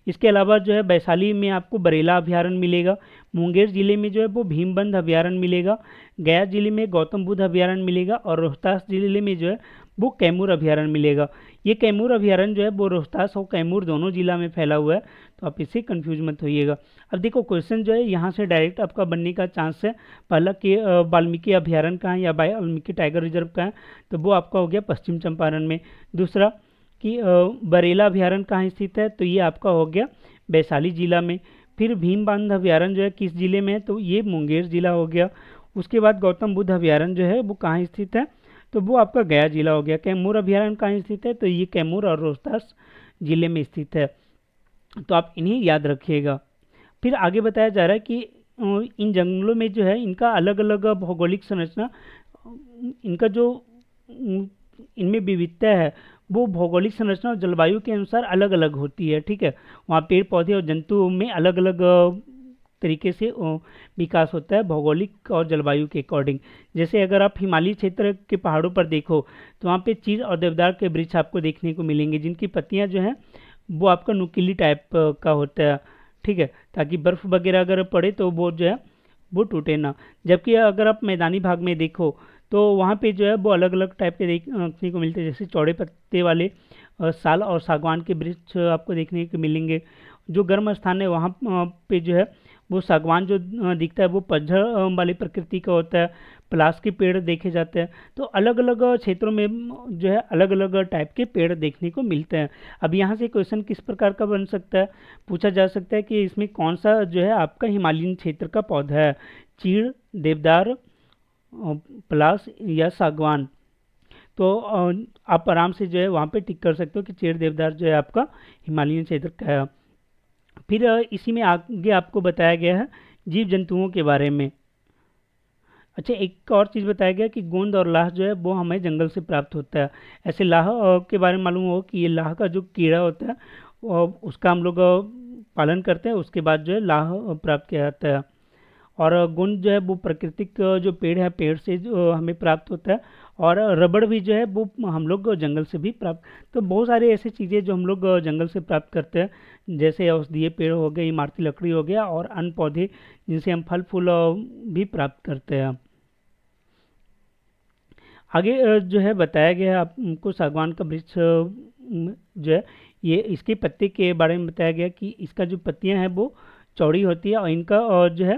इसके अलावा जो है वैशाली में आपको बरेला अभ्यारण मिलेगा मुंगेर ज़िले में जो है वो भीमबंध अभ्यारण मिलेगा गया ज़िले में गौतम बुद्ध अभ्यारण मिलेगा और रोहतास ज़िले में जो है वो कैमूर अभ्यारण मिलेगा ये कैमूर अभ्यारण जो है वो रोहतास और कैमूर दोनों जिला में फैला हुआ है तो आप इससे कन्फ्यूज मत होइएगा अब देखो क्वेश्चन जो है यहाँ से डायरेक्ट आपका बनने का चांस है पहला कि वाल्मीकि अभ्यारण्य कहाँ है या वाल्मीकि टाइगर रिजर्व का है तो वो आपका हो गया पश्चिम चंपारण में दूसरा कि बरेला अभ्यारण कहाँ स्थित है तो ये आपका हो गया वैशाली जिला में फिर भीम बांध अभ्यारण्य जो है किस जिले में है तो ये मुंगेर जिला हो गया उसके बाद गौतम बुद्ध अभ्यारण जो है वो कहाँ स्थित है तो वो आपका गया जिला हो गया कैमूर अभ्यारण कहाँ स्थित है तो ये कैमूर और रोहतास जिले में स्थित है तो आप इन्हें याद रखिएगा फिर आगे बताया जा रहा है कि इन जंगलों में जो है इनका अलग अलग भौगोलिक संरचना इनका जो इनमें विविधता है वो भौगोलिक संरचना और जलवायु के अनुसार अलग अलग होती है ठीक है वहाँ पेड़ पौधे और जंतु में अलग अलग तरीके से विकास होता है भौगोलिक और जलवायु के अकॉर्डिंग जैसे अगर आप हिमालय क्षेत्र के पहाड़ों पर देखो तो वहाँ पे चीर और देवदार के वृक्ष आपको देखने को मिलेंगे जिनकी पत्तियाँ जो हैं वो आपका नुकीली टाइप का होता है ठीक है ताकि बर्फ़ वगैरह अगर पड़े तो वो जो है वो टूटे ना जबकि अगर आप मैदानी भाग में देखो तो वहाँ पे जो है वो अलग अलग टाइप के देखने को मिलते हैं जैसे चौड़े पत्ते वाले साल और सागवान के वृक्ष आपको देखने को मिलेंगे जो गर्म स्थान है वहाँ पे जो है वो सागवान जो दिखता है वो पझड़ वाली प्रकृति का होता है प्लास के पेड़ देखे जाते हैं तो अलग अलग क्षेत्रों में जो है अलग अलग टाइप के पेड़ देखने को मिलते हैं अब यहाँ से क्वेश्चन किस प्रकार का बन सकता है पूछा जा सकता है कि इसमें कौन सा जो है आपका हिमालयन क्षेत्र का पौधा है चीड़ देवदार प्लस या सागवान तो आप आराम से जो है वहाँ पे टिक कर सकते हो कि चेर देवदार जो है आपका हिमालयन क्षेत्र का है फिर इसी में आगे आपको बताया गया है जीव जंतुओं के बारे में अच्छा एक और चीज़ बताया गया कि गोंद और लाह जो है वो हमें जंगल से प्राप्त होता है ऐसे लाह के बारे में मालूम हो कि ये लाह का जो कीड़ा होता है उसका हम लोग पालन करते हैं उसके बाद जो है लाह प्राप्त किया जाता है और गुण जो है वो प्राकृतिक जो पेड़ है पेड़ से जो हमें प्राप्त होता है और रबड़ भी जो है वो हम लोग जंगल से भी प्राप्त तो बहुत सारे ऐसे चीज़ें जो हम लोग जंगल से प्राप्त करते हैं जैसे औषधीय पेड़ हो गए इमारती लकड़ी हो गया और अन्य पौधे जिनसे हम फल फूल भी प्राप्त करते हैं आगे जो है बताया गया है आपको सागवान का वृक्ष जो है ये इसके पत्ते के बारे में बताया गया कि इसका जो पत्तियां हैं वो चौड़ी होती है और इनका जो है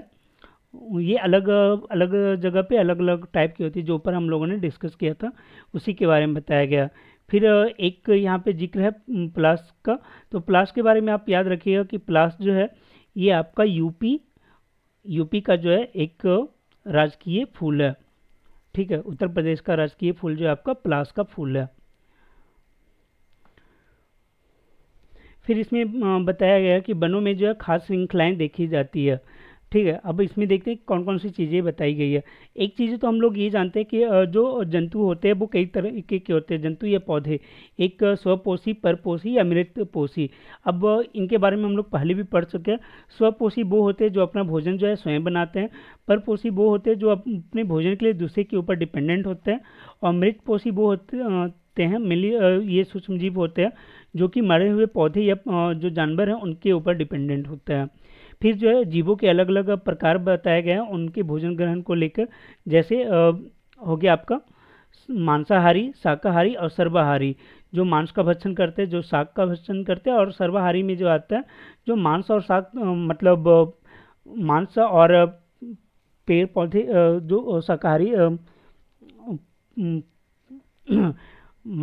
ये अलग अलग जगह पे अलग अलग टाइप की होती है जो ऊपर हम लोगों ने डिस्कस किया था उसी के बारे में बताया गया फिर एक यहाँ पे जिक्र है प्लास का तो प्लास के बारे में आप याद रखिएगा कि प्लास जो है ये आपका यूपी यूपी का जो है एक राजकीय फूल है ठीक है उत्तर प्रदेश का राजकीय फूल जो है आपका प्लास का फूल है फिर इसमें बताया गया कि वनों में जो है खास श्रृंखलाएँ देखी जाती है ठीक है अब इसमें देखते हैं कौन कौन सी चीज़ें बताई गई है एक चीज़ तो हम लोग ये जानते हैं कि जो जंतु होते हैं वो कई तरह के के होते हैं जंतु या पौधे एक स्वपोषी परपोषी या मृत पोषी अब इनके बारे में हम लोग पहले भी पढ़ चुके हैं स्वपोषी वो होते हैं जो अपना भोजन जो है स्वयं बनाते हैं परपोषी वो होते हैं जो अपने भोजन के लिए दूसरे के ऊपर डिपेंडेंट होते हैं और मृत पोषी वो होते होते हैं मिली ये सूक्ष्म जीव होते हैं जो कि मरे हुए पौधे या जो जानवर हैं उनके ऊपर डिपेंडेंट होते हैं फिर जो है जीवों के अलग अलग प्रकार बताए गए हैं उनके भोजन ग्रहण को लेकर जैसे हो गया आपका मांसाहारी शाकाहारी और सर्वाहारी जो मांस का भक्षण करते हैं जो शाक का भक्षण करते हैं और सर्वाहारी में जो आता है जो मांस और शाक मतलब मांस और पेड़ पौधे जो शाकाहारी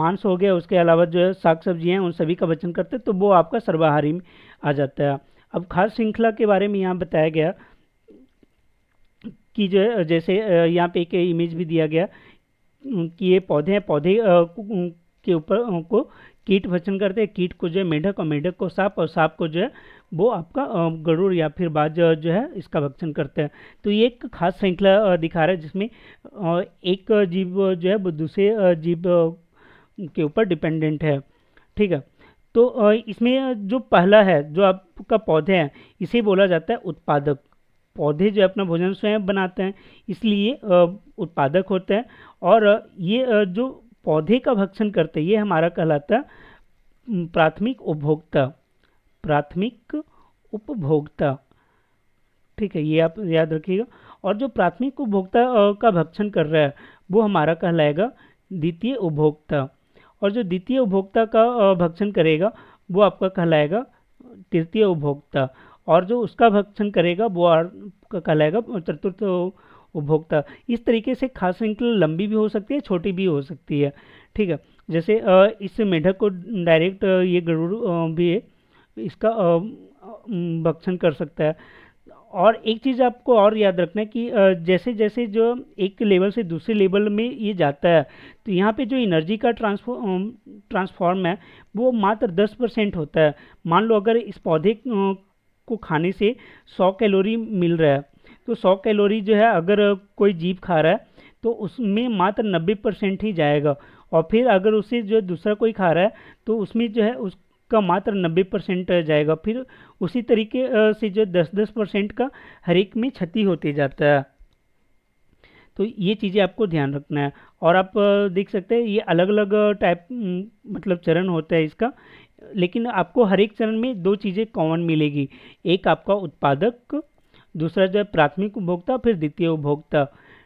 मांस हो गया उसके अलावा जो है साग सब्जियाँ हैं उन सभी का भक्षण करते हैं तो वो आपका सर्वाहारी में आ जाता है अब खास श्रृंखला के बारे में यहाँ बताया गया कि जो जैसे यहाँ पे एक इमेज भी दिया गया कि ये पौधे हैं पौधे के ऊपर को कीट भक्षण करते हैं कीट को जो है मेढक और मेढक को सांप और सांप को जो है वो आपका गरुड़ या फिर बाज जो है इसका भक्षण करते हैं तो ये एक खास श्रृंखला दिखा रहा है जिसमें एक जीव जो है वो दूसरे जीव के ऊपर डिपेंडेंट है ठीक है तो इसमें जो पहला है जो आपका पौधे हैं इसे बोला जाता है उत्पादक पौधे जो अपना भोजन स्वयं बनाते हैं इसलिए उत्पादक होते हैं और ये जो पौधे का भक्षण करते हैं ये हमारा कहलाता है प्राथमिक उपभोक्ता प्राथमिक उपभोक्ता ठीक है ये आप याद रखिएगा और जो प्राथमिक उपभोक्ता का भक्षण कर रहा है वो हमारा कहलाएगा द्वितीय उपभोक्ता और जो द्वितीय उपभोक्ता का भक्षण करेगा वो आपका कहलाएगा तृतीय उपभोक्ता और जो उसका भक्षण करेगा वो आपका कहलाएगा चतुर्थ उपभोक्ता इस तरीके से खास श्रृंखला लंबी भी हो सकती है छोटी भी हो सकती है ठीक है जैसे इस मेढक को डायरेक्ट ये गरुड़ भी है इसका भक्षण कर सकता है और एक चीज़ आपको और याद रखना है कि जैसे जैसे जो एक लेवल से दूसरे लेवल में ये जाता है तो यहाँ पे जो एनर्जी का ट्रांसफॉर्म ट्रांसफॉर्म है वो मात्र दस परसेंट होता है मान लो अगर इस पौधे को खाने से सौ कैलोरी मिल रहा है तो सौ कैलोरी जो है अगर कोई जीव खा रहा है तो उसमें मात्र नब्बे परसेंट ही जाएगा और फिर अगर उसे जो दूसरा कोई खा रहा है तो उसमें जो है उस का मात्र नब्बे परसेंट जाएगा फिर उसी तरीके से जो दस दस परसेंट का हर एक में क्षति होती जाता है तो ये चीज़ें आपको ध्यान रखना है और आप देख सकते हैं ये अलग अलग टाइप मतलब चरण होता है इसका लेकिन आपको हर एक चरण में दो चीज़ें कॉमन मिलेगी एक आपका उत्पादक दूसरा जो है प्राथमिक उपभोक्ता फिर द्वितीय उपभोक्ता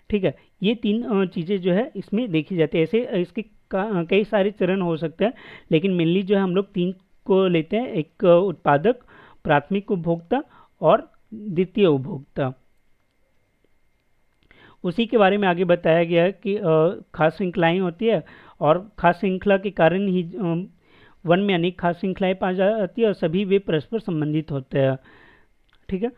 ठीक है ये तीन चीज़ें जो है इसमें देखी जाती है ऐसे इसके कई सारे चरण हो सकते हैं लेकिन मेनली जो है हम लोग तीन को लेते हैं एक उत्पादक प्राथमिक उपभोक्ता और द्वितीय उपभोक्ता उसी के बारे में आगे बताया गया है कि खास श्रृंखलाएँ होती है और खास श्रृंखला के कारण ही वन में अनेक खास श्रृंखलाएँ पाई जाती है और सभी वे परस्पर संबंधित होते हैं ठीक है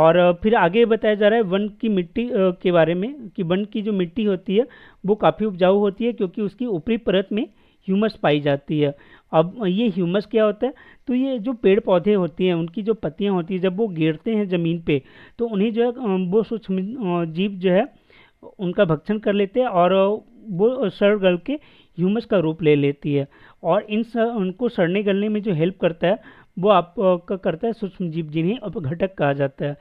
और फिर आगे बताया जा रहा है वन की मिट्टी के बारे में कि वन की जो मिट्टी होती है वो काफ़ी उपजाऊ होती है क्योंकि उसकी ऊपरी परत में ह्यूमस पाई जाती है अब ये ह्यूमस क्या होता है तो ये जो पेड़ पौधे होते हैं उनकी जो पत्तियाँ होती हैं जब वो गिरते हैं ज़मीन पे तो उन्हें जो है वो सूक्ष्म जीव जो है उनका भक्षण कर लेते हैं और वो सड़ गल के ह्यूमस का रूप ले लेती है और इन सर, उनको सड़ने गलने में जो हेल्प करता है वो आपका करता है सूक्ष्म जीव जिन्हें अपघटक कहा जाता है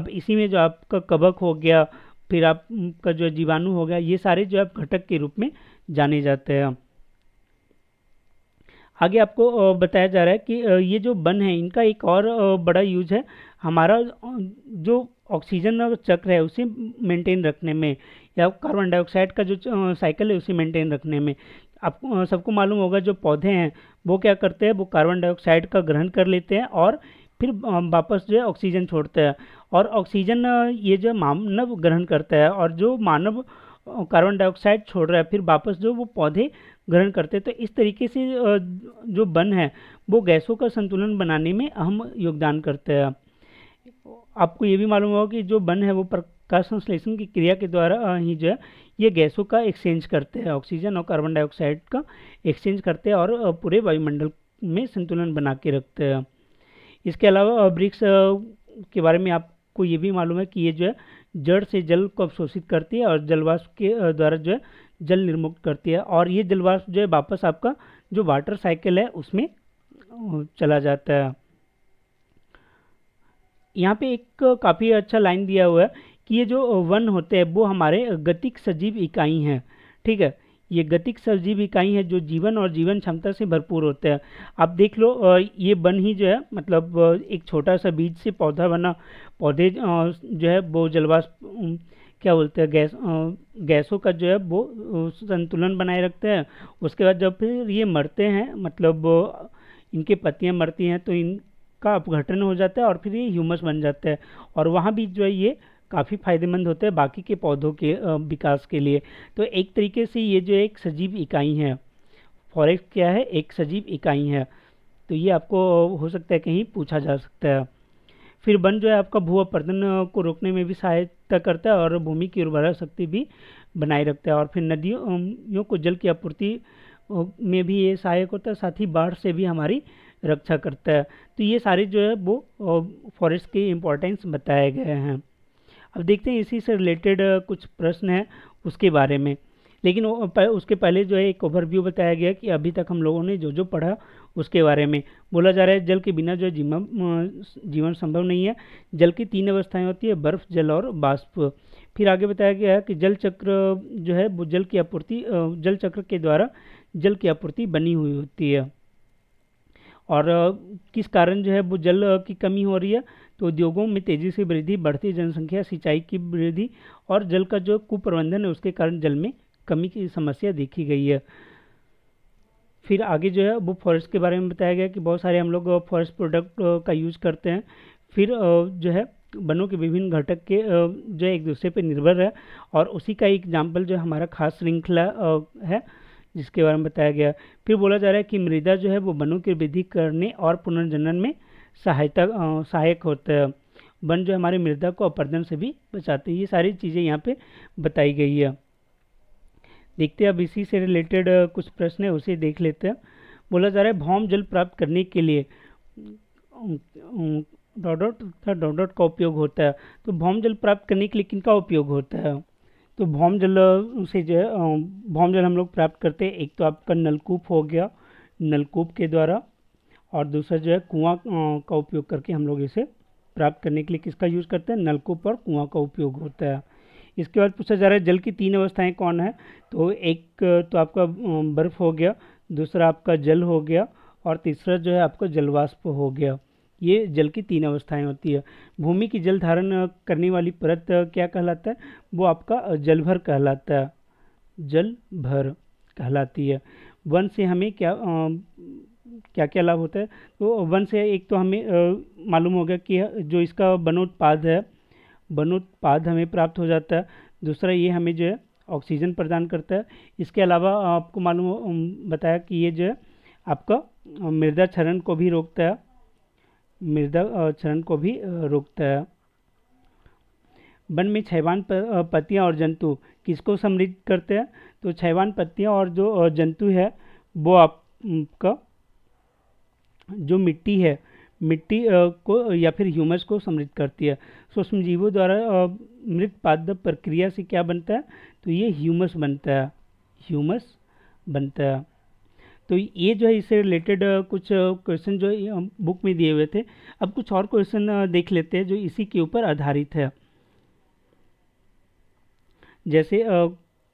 अब इसी में जो आपका कबक हो गया फिर आपका जो जीवाणु हो गया ये सारे जो है घटक के रूप में जाने जाते हैं आगे आपको बताया जा रहा है कि ये जो बन है इनका एक और बड़ा यूज है हमारा जो ऑक्सीजन चक्र है उसे मेंटेन रखने में या कार्बन डाइऑक्साइड का जो साइकिल है उसे मेंटेन रखने में आपको सबको मालूम होगा जो पौधे हैं वो क्या करते हैं वो कार्बन डाइऑक्साइड का ग्रहण कर लेते हैं और फिर वापस जो है ऑक्सीजन छोड़ते हैं और ऑक्सीजन ये जो मानव ग्रहण करता है और जो मानव कार्बन डाइऑक्साइड छोड़ रहा है फिर वापस जो वो पौधे ग्रहण करते हैं तो इस तरीके से जो वन है वो गैसों का संतुलन बनाने में अहम योगदान करते हैं आपको ये भी मालूम होगा कि जो वन है वो प्रकाश संश्लेषण की क्रिया के द्वारा ही जो है ये गैसों का एक्सचेंज करते हैं ऑक्सीजन और कार्बन डाइऑक्साइड का एक्सचेंज करते हैं और पूरे वायुमंडल में संतुलन बना के रखते हैं इसके अलावा ब्रिक्स के बारे में आपको ये भी मालूम है कि ये जो है जड़ से जल को अवशोषित करती है और जलवाष्प के द्वारा जो है जल निर्मुक्त करती है और ये जलवाष्प जो है वापस आपका जो वाटर साइकिल है उसमें चला जाता है यहाँ पे एक काफ़ी अच्छा लाइन दिया हुआ है कि ये जो वन होते हैं वो हमारे गतिक सजीव इकाई हैं ठीक है ये गतिक सजीव इकाई है जो जीवन और जीवन क्षमता से भरपूर होते हैं आप देख लो ये वन ही जो है मतलब एक छोटा सा बीज से पौधा बना पौधे जो है वो जलवाष्प क्या बोलते हैं गैस गैसों का जो है वो संतुलन बनाए रखते हैं उसके बाद जब फिर ये मरते हैं मतलब इनके पत्तियाँ मरती हैं तो इनका अपघटन हो जाता है और फिर ये ह्यूमस बन जाता है और वहाँ भी जो है ये काफ़ी फायदेमंद होते हैं बाकी के पौधों के विकास के लिए तो एक तरीके से ये जो एक सजीव इकाई है फॉरेस्ट क्या है एक सजीव इकाई है तो ये आपको हो सकता है कहीं पूछा जा सकता है फिर वन जो है आपका भू अपर्दन को रोकने में भी सहायता करता है और भूमि की उर्वरा शक्ति भी बनाए रखता है और फिर नदियों को जल की आपूर्ति में भी ये सहायक होता है साथ ही बाढ़ से भी हमारी रक्षा करता है तो ये सारे जो है वो फॉरेस्ट के इम्पोर्टेंस बताए गए हैं अब देखते हैं इसी से रिलेटेड कुछ प्रश्न हैं उसके बारे में लेकिन उसके पहले जो है एक ओवरव्यू बताया गया कि अभी तक हम लोगों ने जो जो पढ़ा उसके बारे में बोला जा रहा है जल के बिना जो जीवन जीवन संभव नहीं है जल की तीन अवस्थाएं होती है बर्फ जल और बाष्प फिर आगे बताया गया है कि जल चक्र जो है वो जल की आपूर्ति जल चक्र के द्वारा जल की आपूर्ति बनी हुई होती है और किस कारण जो है वो जल की कमी हो रही है तो उद्योगों में तेज़ी से वृद्धि बढ़ती जनसंख्या सिंचाई की वृद्धि और जल का जो कुप्रबंधन है उसके कारण जल में कमी की समस्या देखी गई है फिर आगे जो है वो फॉरेस्ट के बारे में बताया गया कि बहुत सारे हम लोग फॉरेस्ट प्रोडक्ट का यूज़ करते हैं फिर जो है वनों के विभिन्न घटक के जो एक दूसरे पर निर्भर है और उसी का एक एग्जाम्पल जो हमारा खास श्रृंखला है जिसके बारे में बताया गया फिर बोला जा रहा है कि मृदा जो है वो वनों की वृद्धि करने और पुनर्जनन में सहायता सहायक होता है वन जो हमारे मृदा को अपर्दन से भी बचाते हैं ये सारी चीज़ें यहाँ पे बताई गई है देखते हैं अब इसी से रिलेटेड कुछ प्रश्न है उसे देख लेते हैं बोला जा रहा है भौम जल प्राप्त करने के लिए डॉडोट तथा डॉडोट का उपयोग होता है तो भौम जल प्राप्त करने के लिए किनका उपयोग होता है तो भौम जल से जो है भौम जल हम लोग प्राप्त करते हैं एक तो आपका नलकूप हो गया नलकूप के द्वारा और दूसरा जो है कुआं का उपयोग करके हम लोग इसे प्राप्त करने के लिए किसका यूज़ करते हैं नलकूप और कुआं का उपयोग होता है इसके बाद पूछा जा रहा है जल की तीन अवस्थाएं कौन है तो एक तो आपका बर्फ़ हो गया दूसरा आपका जल हो गया और तीसरा जो है आपका जलवाष्प हो गया ये जल की तीन अवस्थाएं होती है भूमि की जल धारण करने वाली परत क्या कहलाता है वो आपका जलभर कहलाता है जल भर कहलाती है वन से हमें क्या आ, क्या क्या लाभ होता है तो वन से एक तो हमें मालूम हो गया कि जो इसका वनोत्पाद है वनोत्पाद हमें प्राप्त हो जाता है दूसरा ये हमें जो है ऑक्सीजन प्रदान करता है इसके अलावा आपको मालूम बताया कि ये जो है आपका मृदा क्षरण को भी रोकता है मृदा क्षरण को भी रोकता है वन में छैवान पत्तियाँ और जंतु किसको समृद्ध करते हैं तो छैवान पत्तियाँ और जो जंतु है वो आपका जो मिट्टी है मिट्टी को या फिर ह्यूमस को समृद्ध करती है सूक्ष्म जीवों द्वारा मृत पाद प्रक्रिया से क्या बनता है तो ये ह्यूमस बनता है ह्यूमस बनता है तो ये जो है इससे रिलेटेड कुछ क्वेश्चन जो बुक में दिए हुए थे अब कुछ और क्वेश्चन देख लेते हैं जो इसी के ऊपर आधारित है जैसे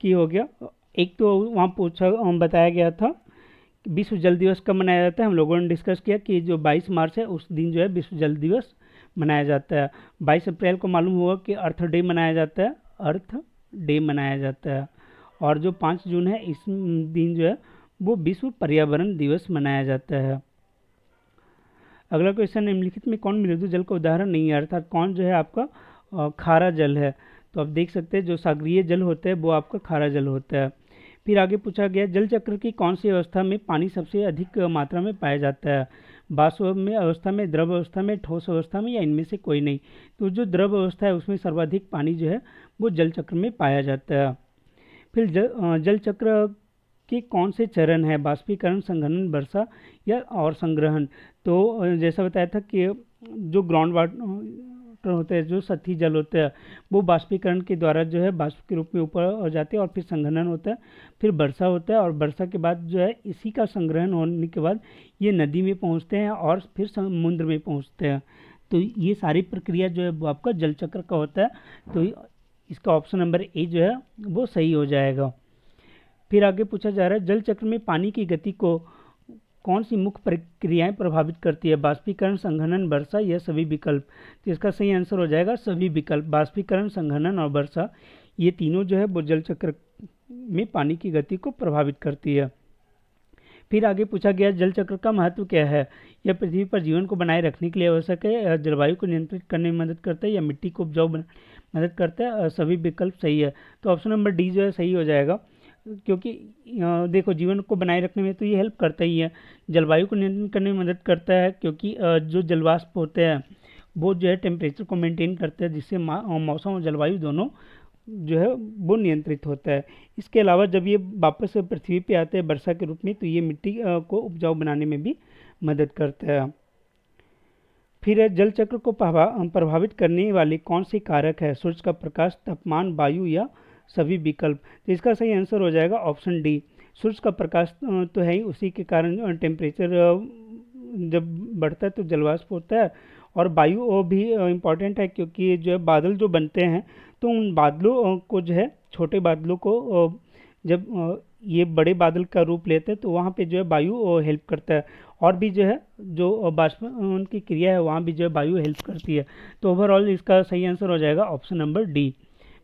कि हो गया एक तो वहाँ पूछा बताया गया था विश्व जल दिवस कब मनाया जाता है हम लोगों ने डिस्कस किया कि जो 22 मार्च है उस दिन जो है विश्व जल दिवस मनाया जाता है 22 अप्रैल को मालूम हुआ कि अर्थ डे मनाया जाता है अर्थ डे मनाया जाता है और जो पाँच जून है इस दिन जो है वो विश्व पर्यावरण दिवस मनाया जाता है अगला क्वेश्चन निम्नलिखित में कौन मृदु जल का उदाहरण नहीं है अर्थात कौन जो है आपका खारा जल है तो आप देख सकते हैं जो सागरीय जल होता है वो आपका खारा जल होता है फिर आगे पूछा गया जल चक्र की कौन सी अवस्था में पानी सबसे अधिक मात्रा में पाया जाता है बाष्प में अवस्था में द्रव अवस्था में ठोस अवस्था में या इनमें से कोई नहीं तो जो द्रव अवस्था है उसमें सर्वाधिक पानी जो है वो जल चक्र में पाया जाता है फिर जल जल चक्र के कौन से चरण हैं बाष्पीकरण संघनन वर्षा या और संग्रहण तो जैसा बताया था कि जो ग्राउंड वाटर होते हैं जो सती जल होते हैं वो बाष्पीकरण के द्वारा जो है बाष्प के रूप में ऊपर हो जाते हैं और फिर संघनन होता है फिर वर्षा होता है और वर्षा के बाद जो है इसी का संग्रहण होने के बाद ये नदी में पहुँचते हैं और फिर समुद्र में पहुँचते हैं तो ये सारी प्रक्रिया जो है वो आपका जल चक्र का होता है तो इसका ऑप्शन नंबर ए जो है वो सही हो जाएगा फिर आगे पूछा जा रहा है जल चक्र में पानी की गति को कौन सी मुख्य प्रक्रियाएं प्रभावित करती है बाष्पीकरण संघनन वर्षा या सभी विकल्प तो इसका सही आंसर हो जाएगा सभी विकल्प बाष्पीकरण संघनन और वर्षा ये तीनों जो है वो जल चक्र में पानी की गति को प्रभावित करती है फिर आगे पूछा गया जल चक्र का महत्व क्या है यह पृथ्वी पर जीवन को बनाए रखने के लिए आवश्यक है जलवायु को नियंत्रित करने में मदद करता है या मिट्टी को उपजाऊ मदद करता है सभी विकल्प सही है तो ऑप्शन नंबर डी जो है सही हो जाएगा क्योंकि देखो जीवन को बनाए रखने में तो ये हेल्प करता ही है जलवायु को नियंत्रण करने में मदद करता है क्योंकि जो जलवाष्प होते हैं वो जो है टेम्परेचर को मेंटेन करते हैं जिससे मौसम और जलवायु दोनों जो है वो नियंत्रित होता है इसके अलावा जब ये वापस पृथ्वी पे आते हैं वर्षा के रूप में तो ये मिट्टी को उपजाऊ बनाने में भी मदद करता है फिर जल चक्र को प्रभावित करने वाले कौन से कारक है सूर्य का प्रकाश तापमान वायु या सभी विकल्प तो इसका सही आंसर हो जाएगा ऑप्शन डी सूर्य का प्रकाश तो है ही उसी के कारण टेम्परेचर जब बढ़ता है तो जलवाष्प होता है और वायु भी इम्पॉर्टेंट है क्योंकि जो है बादल जो बनते हैं तो उन बादलों को जो है छोटे बादलों को जब ये बड़े बादल का रूप लेते हैं तो वहाँ पे जो है वायु हेल्प करता है और भी जो है जो बाष्प उनकी क्रिया है वहाँ भी जो है वायु हेल्प करती है तो ओवरऑल इसका सही आंसर हो जाएगा ऑप्शन नंबर डी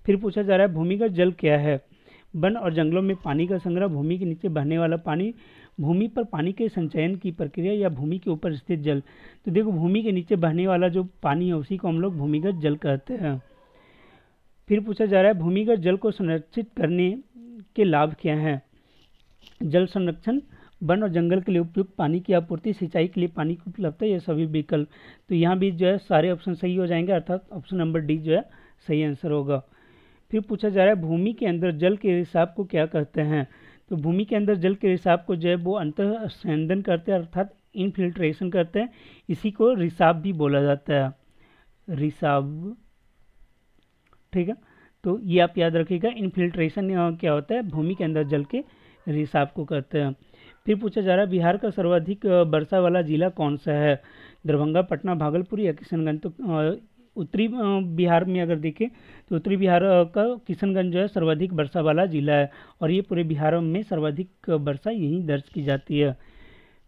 फिर पूछा जा रहा है भूमि का जल क्या है वन और जंगलों में पानी का संग्रह भूमि के नीचे बहने वाला पानी भूमि पर पानी के संचयन की प्रक्रिया या भूमि के ऊपर स्थित जल तो देखो भूमि के नीचे बहने वाला जो पानी है उसी को हम लोग भूमिगत जल कहते हैं फिर पूछा जा रहा है भूमिगत जल को संरक्षित करने के लाभ क्या हैं जल संरक्षण वन और जंगल के लिए उपयुक्त पानी की आपूर्ति सिंचाई के लिए पानी की उपलब्धता ये सभी विकल्प तो यहाँ भी जो है सारे ऑप्शन सही हो जाएंगे अर्थात ऑप्शन नंबर डी जो है सही आंसर होगा फिर पूछा जा रहा है भूमि के अंदर जल के रिसाव को क्या कहते हैं तो भूमि के अंदर जल के रिसाव को जो है वो अंतः करते हैं अर्थात इनफिल्ट्रेशन करते हैं इसी को रिसाव भी बोला जाता है रिसाव ठीक है तो ये आप याद रखिएगा इनफिल्ट्रेशन क्या होता है भूमि के अंदर जल के रिसाव को करते हैं फिर पूछा जा रहा है बिहार का सर्वाधिक वर्षा वाला जिला कौन सा है दरभंगा पटना भागलपुर या किशनगंज तो उत्तरी बिहार में अगर देखें तो उत्तरी बिहार का किशनगंज जो है सर्वाधिक वर्षा वाला जिला है और ये पूरे बिहार में सर्वाधिक वर्षा यहीं दर्ज की जाती है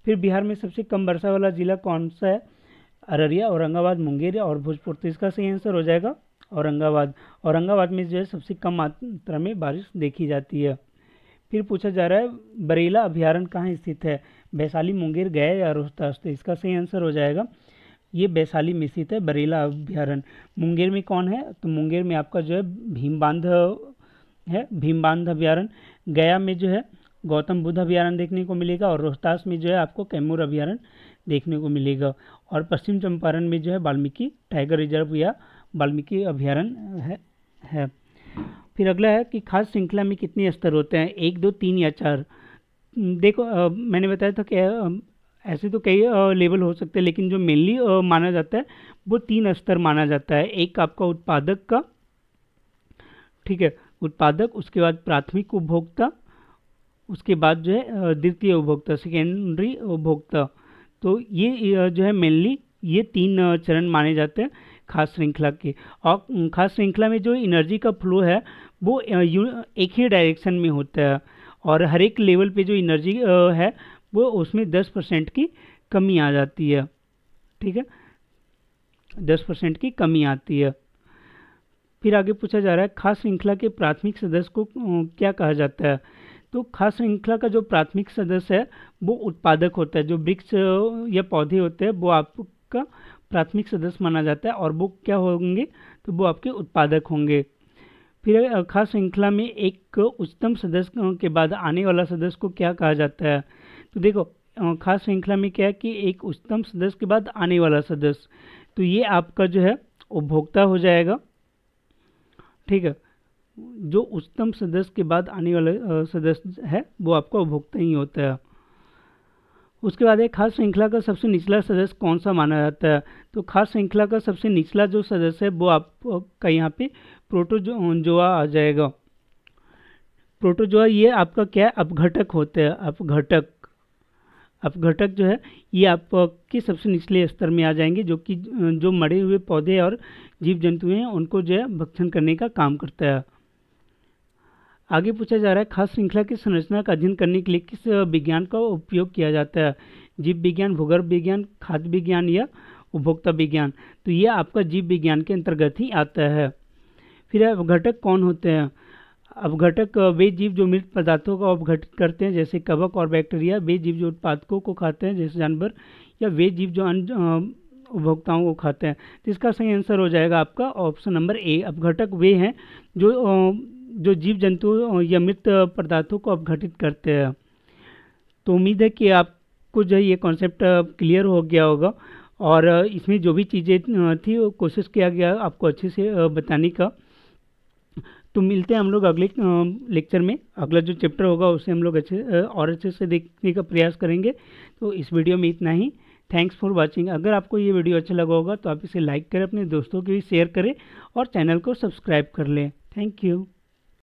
फिर बिहार में सबसे कम वर्षा वाला जिला कौन सा है अररिया औरंगाबाद मुंगेर और भोजपुर तो इसका सही आंसर हो जाएगा औरंगाबाद औरंगाबाद में जो है सबसे कम मात्रा में बारिश देखी जाती है फिर पूछा जा रहा है बरेला अभ्यारण्य कहाँ स्थित है वैशाली मुंगेर गया या रोहतास तो इसका सही आंसर हो जाएगा ये वैशाली में स्थित है बरेला अभ्यारण मुंगेर में कौन है तो मुंगेर में आपका जो है भीम बांध है भीम बांध अभ्यारण गया में जो है गौतम बुद्ध अभ्यारण देखने को मिलेगा और रोहतास में जो है आपको कैमूर अभ्यारण देखने को मिलेगा और पश्चिम चंपारण में जो है वाल्मीकि टाइगर रिजर्व या वाल्मीकि अभ्यारण है, है फिर अगला है कि खास श्रृंखला में कितने स्तर होते हैं एक दो तीन या चार देखो आ, मैंने बताया था कि ऐसे तो कई लेवल हो सकते हैं लेकिन जो मेनली माना जाता है वो तीन स्तर माना जाता है एक आपका उत्पादक का ठीक है उत्पादक उसके बाद प्राथमिक उपभोक्ता उसके बाद जो है द्वितीय उपभोक्ता सेकेंडरी उपभोक्ता तो ये जो है मेनली ये तीन चरण माने जाते हैं खास श्रृंखला के और खास श्रृंखला में जो एनर्जी का फ्लो है वो एक ही डायरेक्शन में होता है और हर एक लेवल पे जो एनर्जी है वो उसमें दस परसेंट की कमी आ जाती है ठीक है दस परसेंट की कमी आती है फिर आगे पूछा जा रहा है खास श्रृंखला के प्राथमिक सदस्य को क्या कहा जाता है तो खास श्रृंखला का जो प्राथमिक सदस्य है वो उत्पादक होता है जो वृक्ष या पौधे होते हैं वो आपका प्राथमिक सदस्य माना जाता है और वो क्या होंगे तो वो आपके उत्पादक होंगे फिर खास श्रृंखला में एक उच्चतम सदस्य के बाद आने वाला सदस्य को क्या कहा जाता है तो देखो खास श्रृंखला में क्या है कि एक उच्चतम सदस्य के बाद आने वाला सदस्य तो ये आपका जो है उपभोक्ता हो जाएगा ठीक है जो उच्चतम सदस्य के बाद आने वाला सदस्य है वो आपका उपभोक्ता ही होता है उसके बाद एक खास श्रृंखला का सबसे निचला सदस्य कौन सा माना जाता है तो खास श्रृंखला का सबसे निचला जो सदस्य है वो आपका यहाँ पे प्रोटोजोआ आ जाएगा प्रोटोजोआ ये आपका क्या है अपघटक होता है अपघटक अपघटक जो है ये आपके सबसे निचले स्तर में आ जाएंगे जो कि जो मरे हुए पौधे और जीव जंतु हैं उनको जो है भक्षण करने का काम करता है आगे पूछा जा रहा है खास श्रृंखला की संरचना का अध्ययन करने के लिए किस विज्ञान का उपयोग किया जाता है जीव विज्ञान भूगर्भ विज्ञान खाद्य विज्ञान या उपभोक्ता विज्ञान तो ये आपका जीव विज्ञान के अंतर्गत ही आता है फिर घटक कौन होते हैं अपघटक वे जीव जो मृत पदार्थों को अपघटित करते हैं जैसे कवक और बैक्टीरिया वे जीव जो उत्पादकों को खाते हैं जैसे जानवर या वे जीव जो अन्य उपभोक्ताओं को खाते हैं तो इसका सही आंसर हो जाएगा आपका ऑप्शन नंबर ए अपघटक वे हैं जो जो जीव जंतु या मृत पदार्थों को अपघटित करते हैं तो उम्मीद है कि आपको जो है ये कॉन्सेप्ट क्लियर हो गया होगा और इसमें जो भी चीज़ें थी कोशिश किया गया आपको अच्छे से बताने का तो मिलते हैं हम लोग अगले लेक्चर में अगला जो चैप्टर होगा उसे हम लोग अच्छे और अच्छे से देखने का प्रयास करेंगे तो इस वीडियो में इतना ही थैंक्स फॉर वॉचिंग अगर आपको ये वीडियो अच्छा लगा होगा तो आप इसे लाइक करें अपने दोस्तों के भी शेयर करें और चैनल को सब्सक्राइब कर लें थैंक यू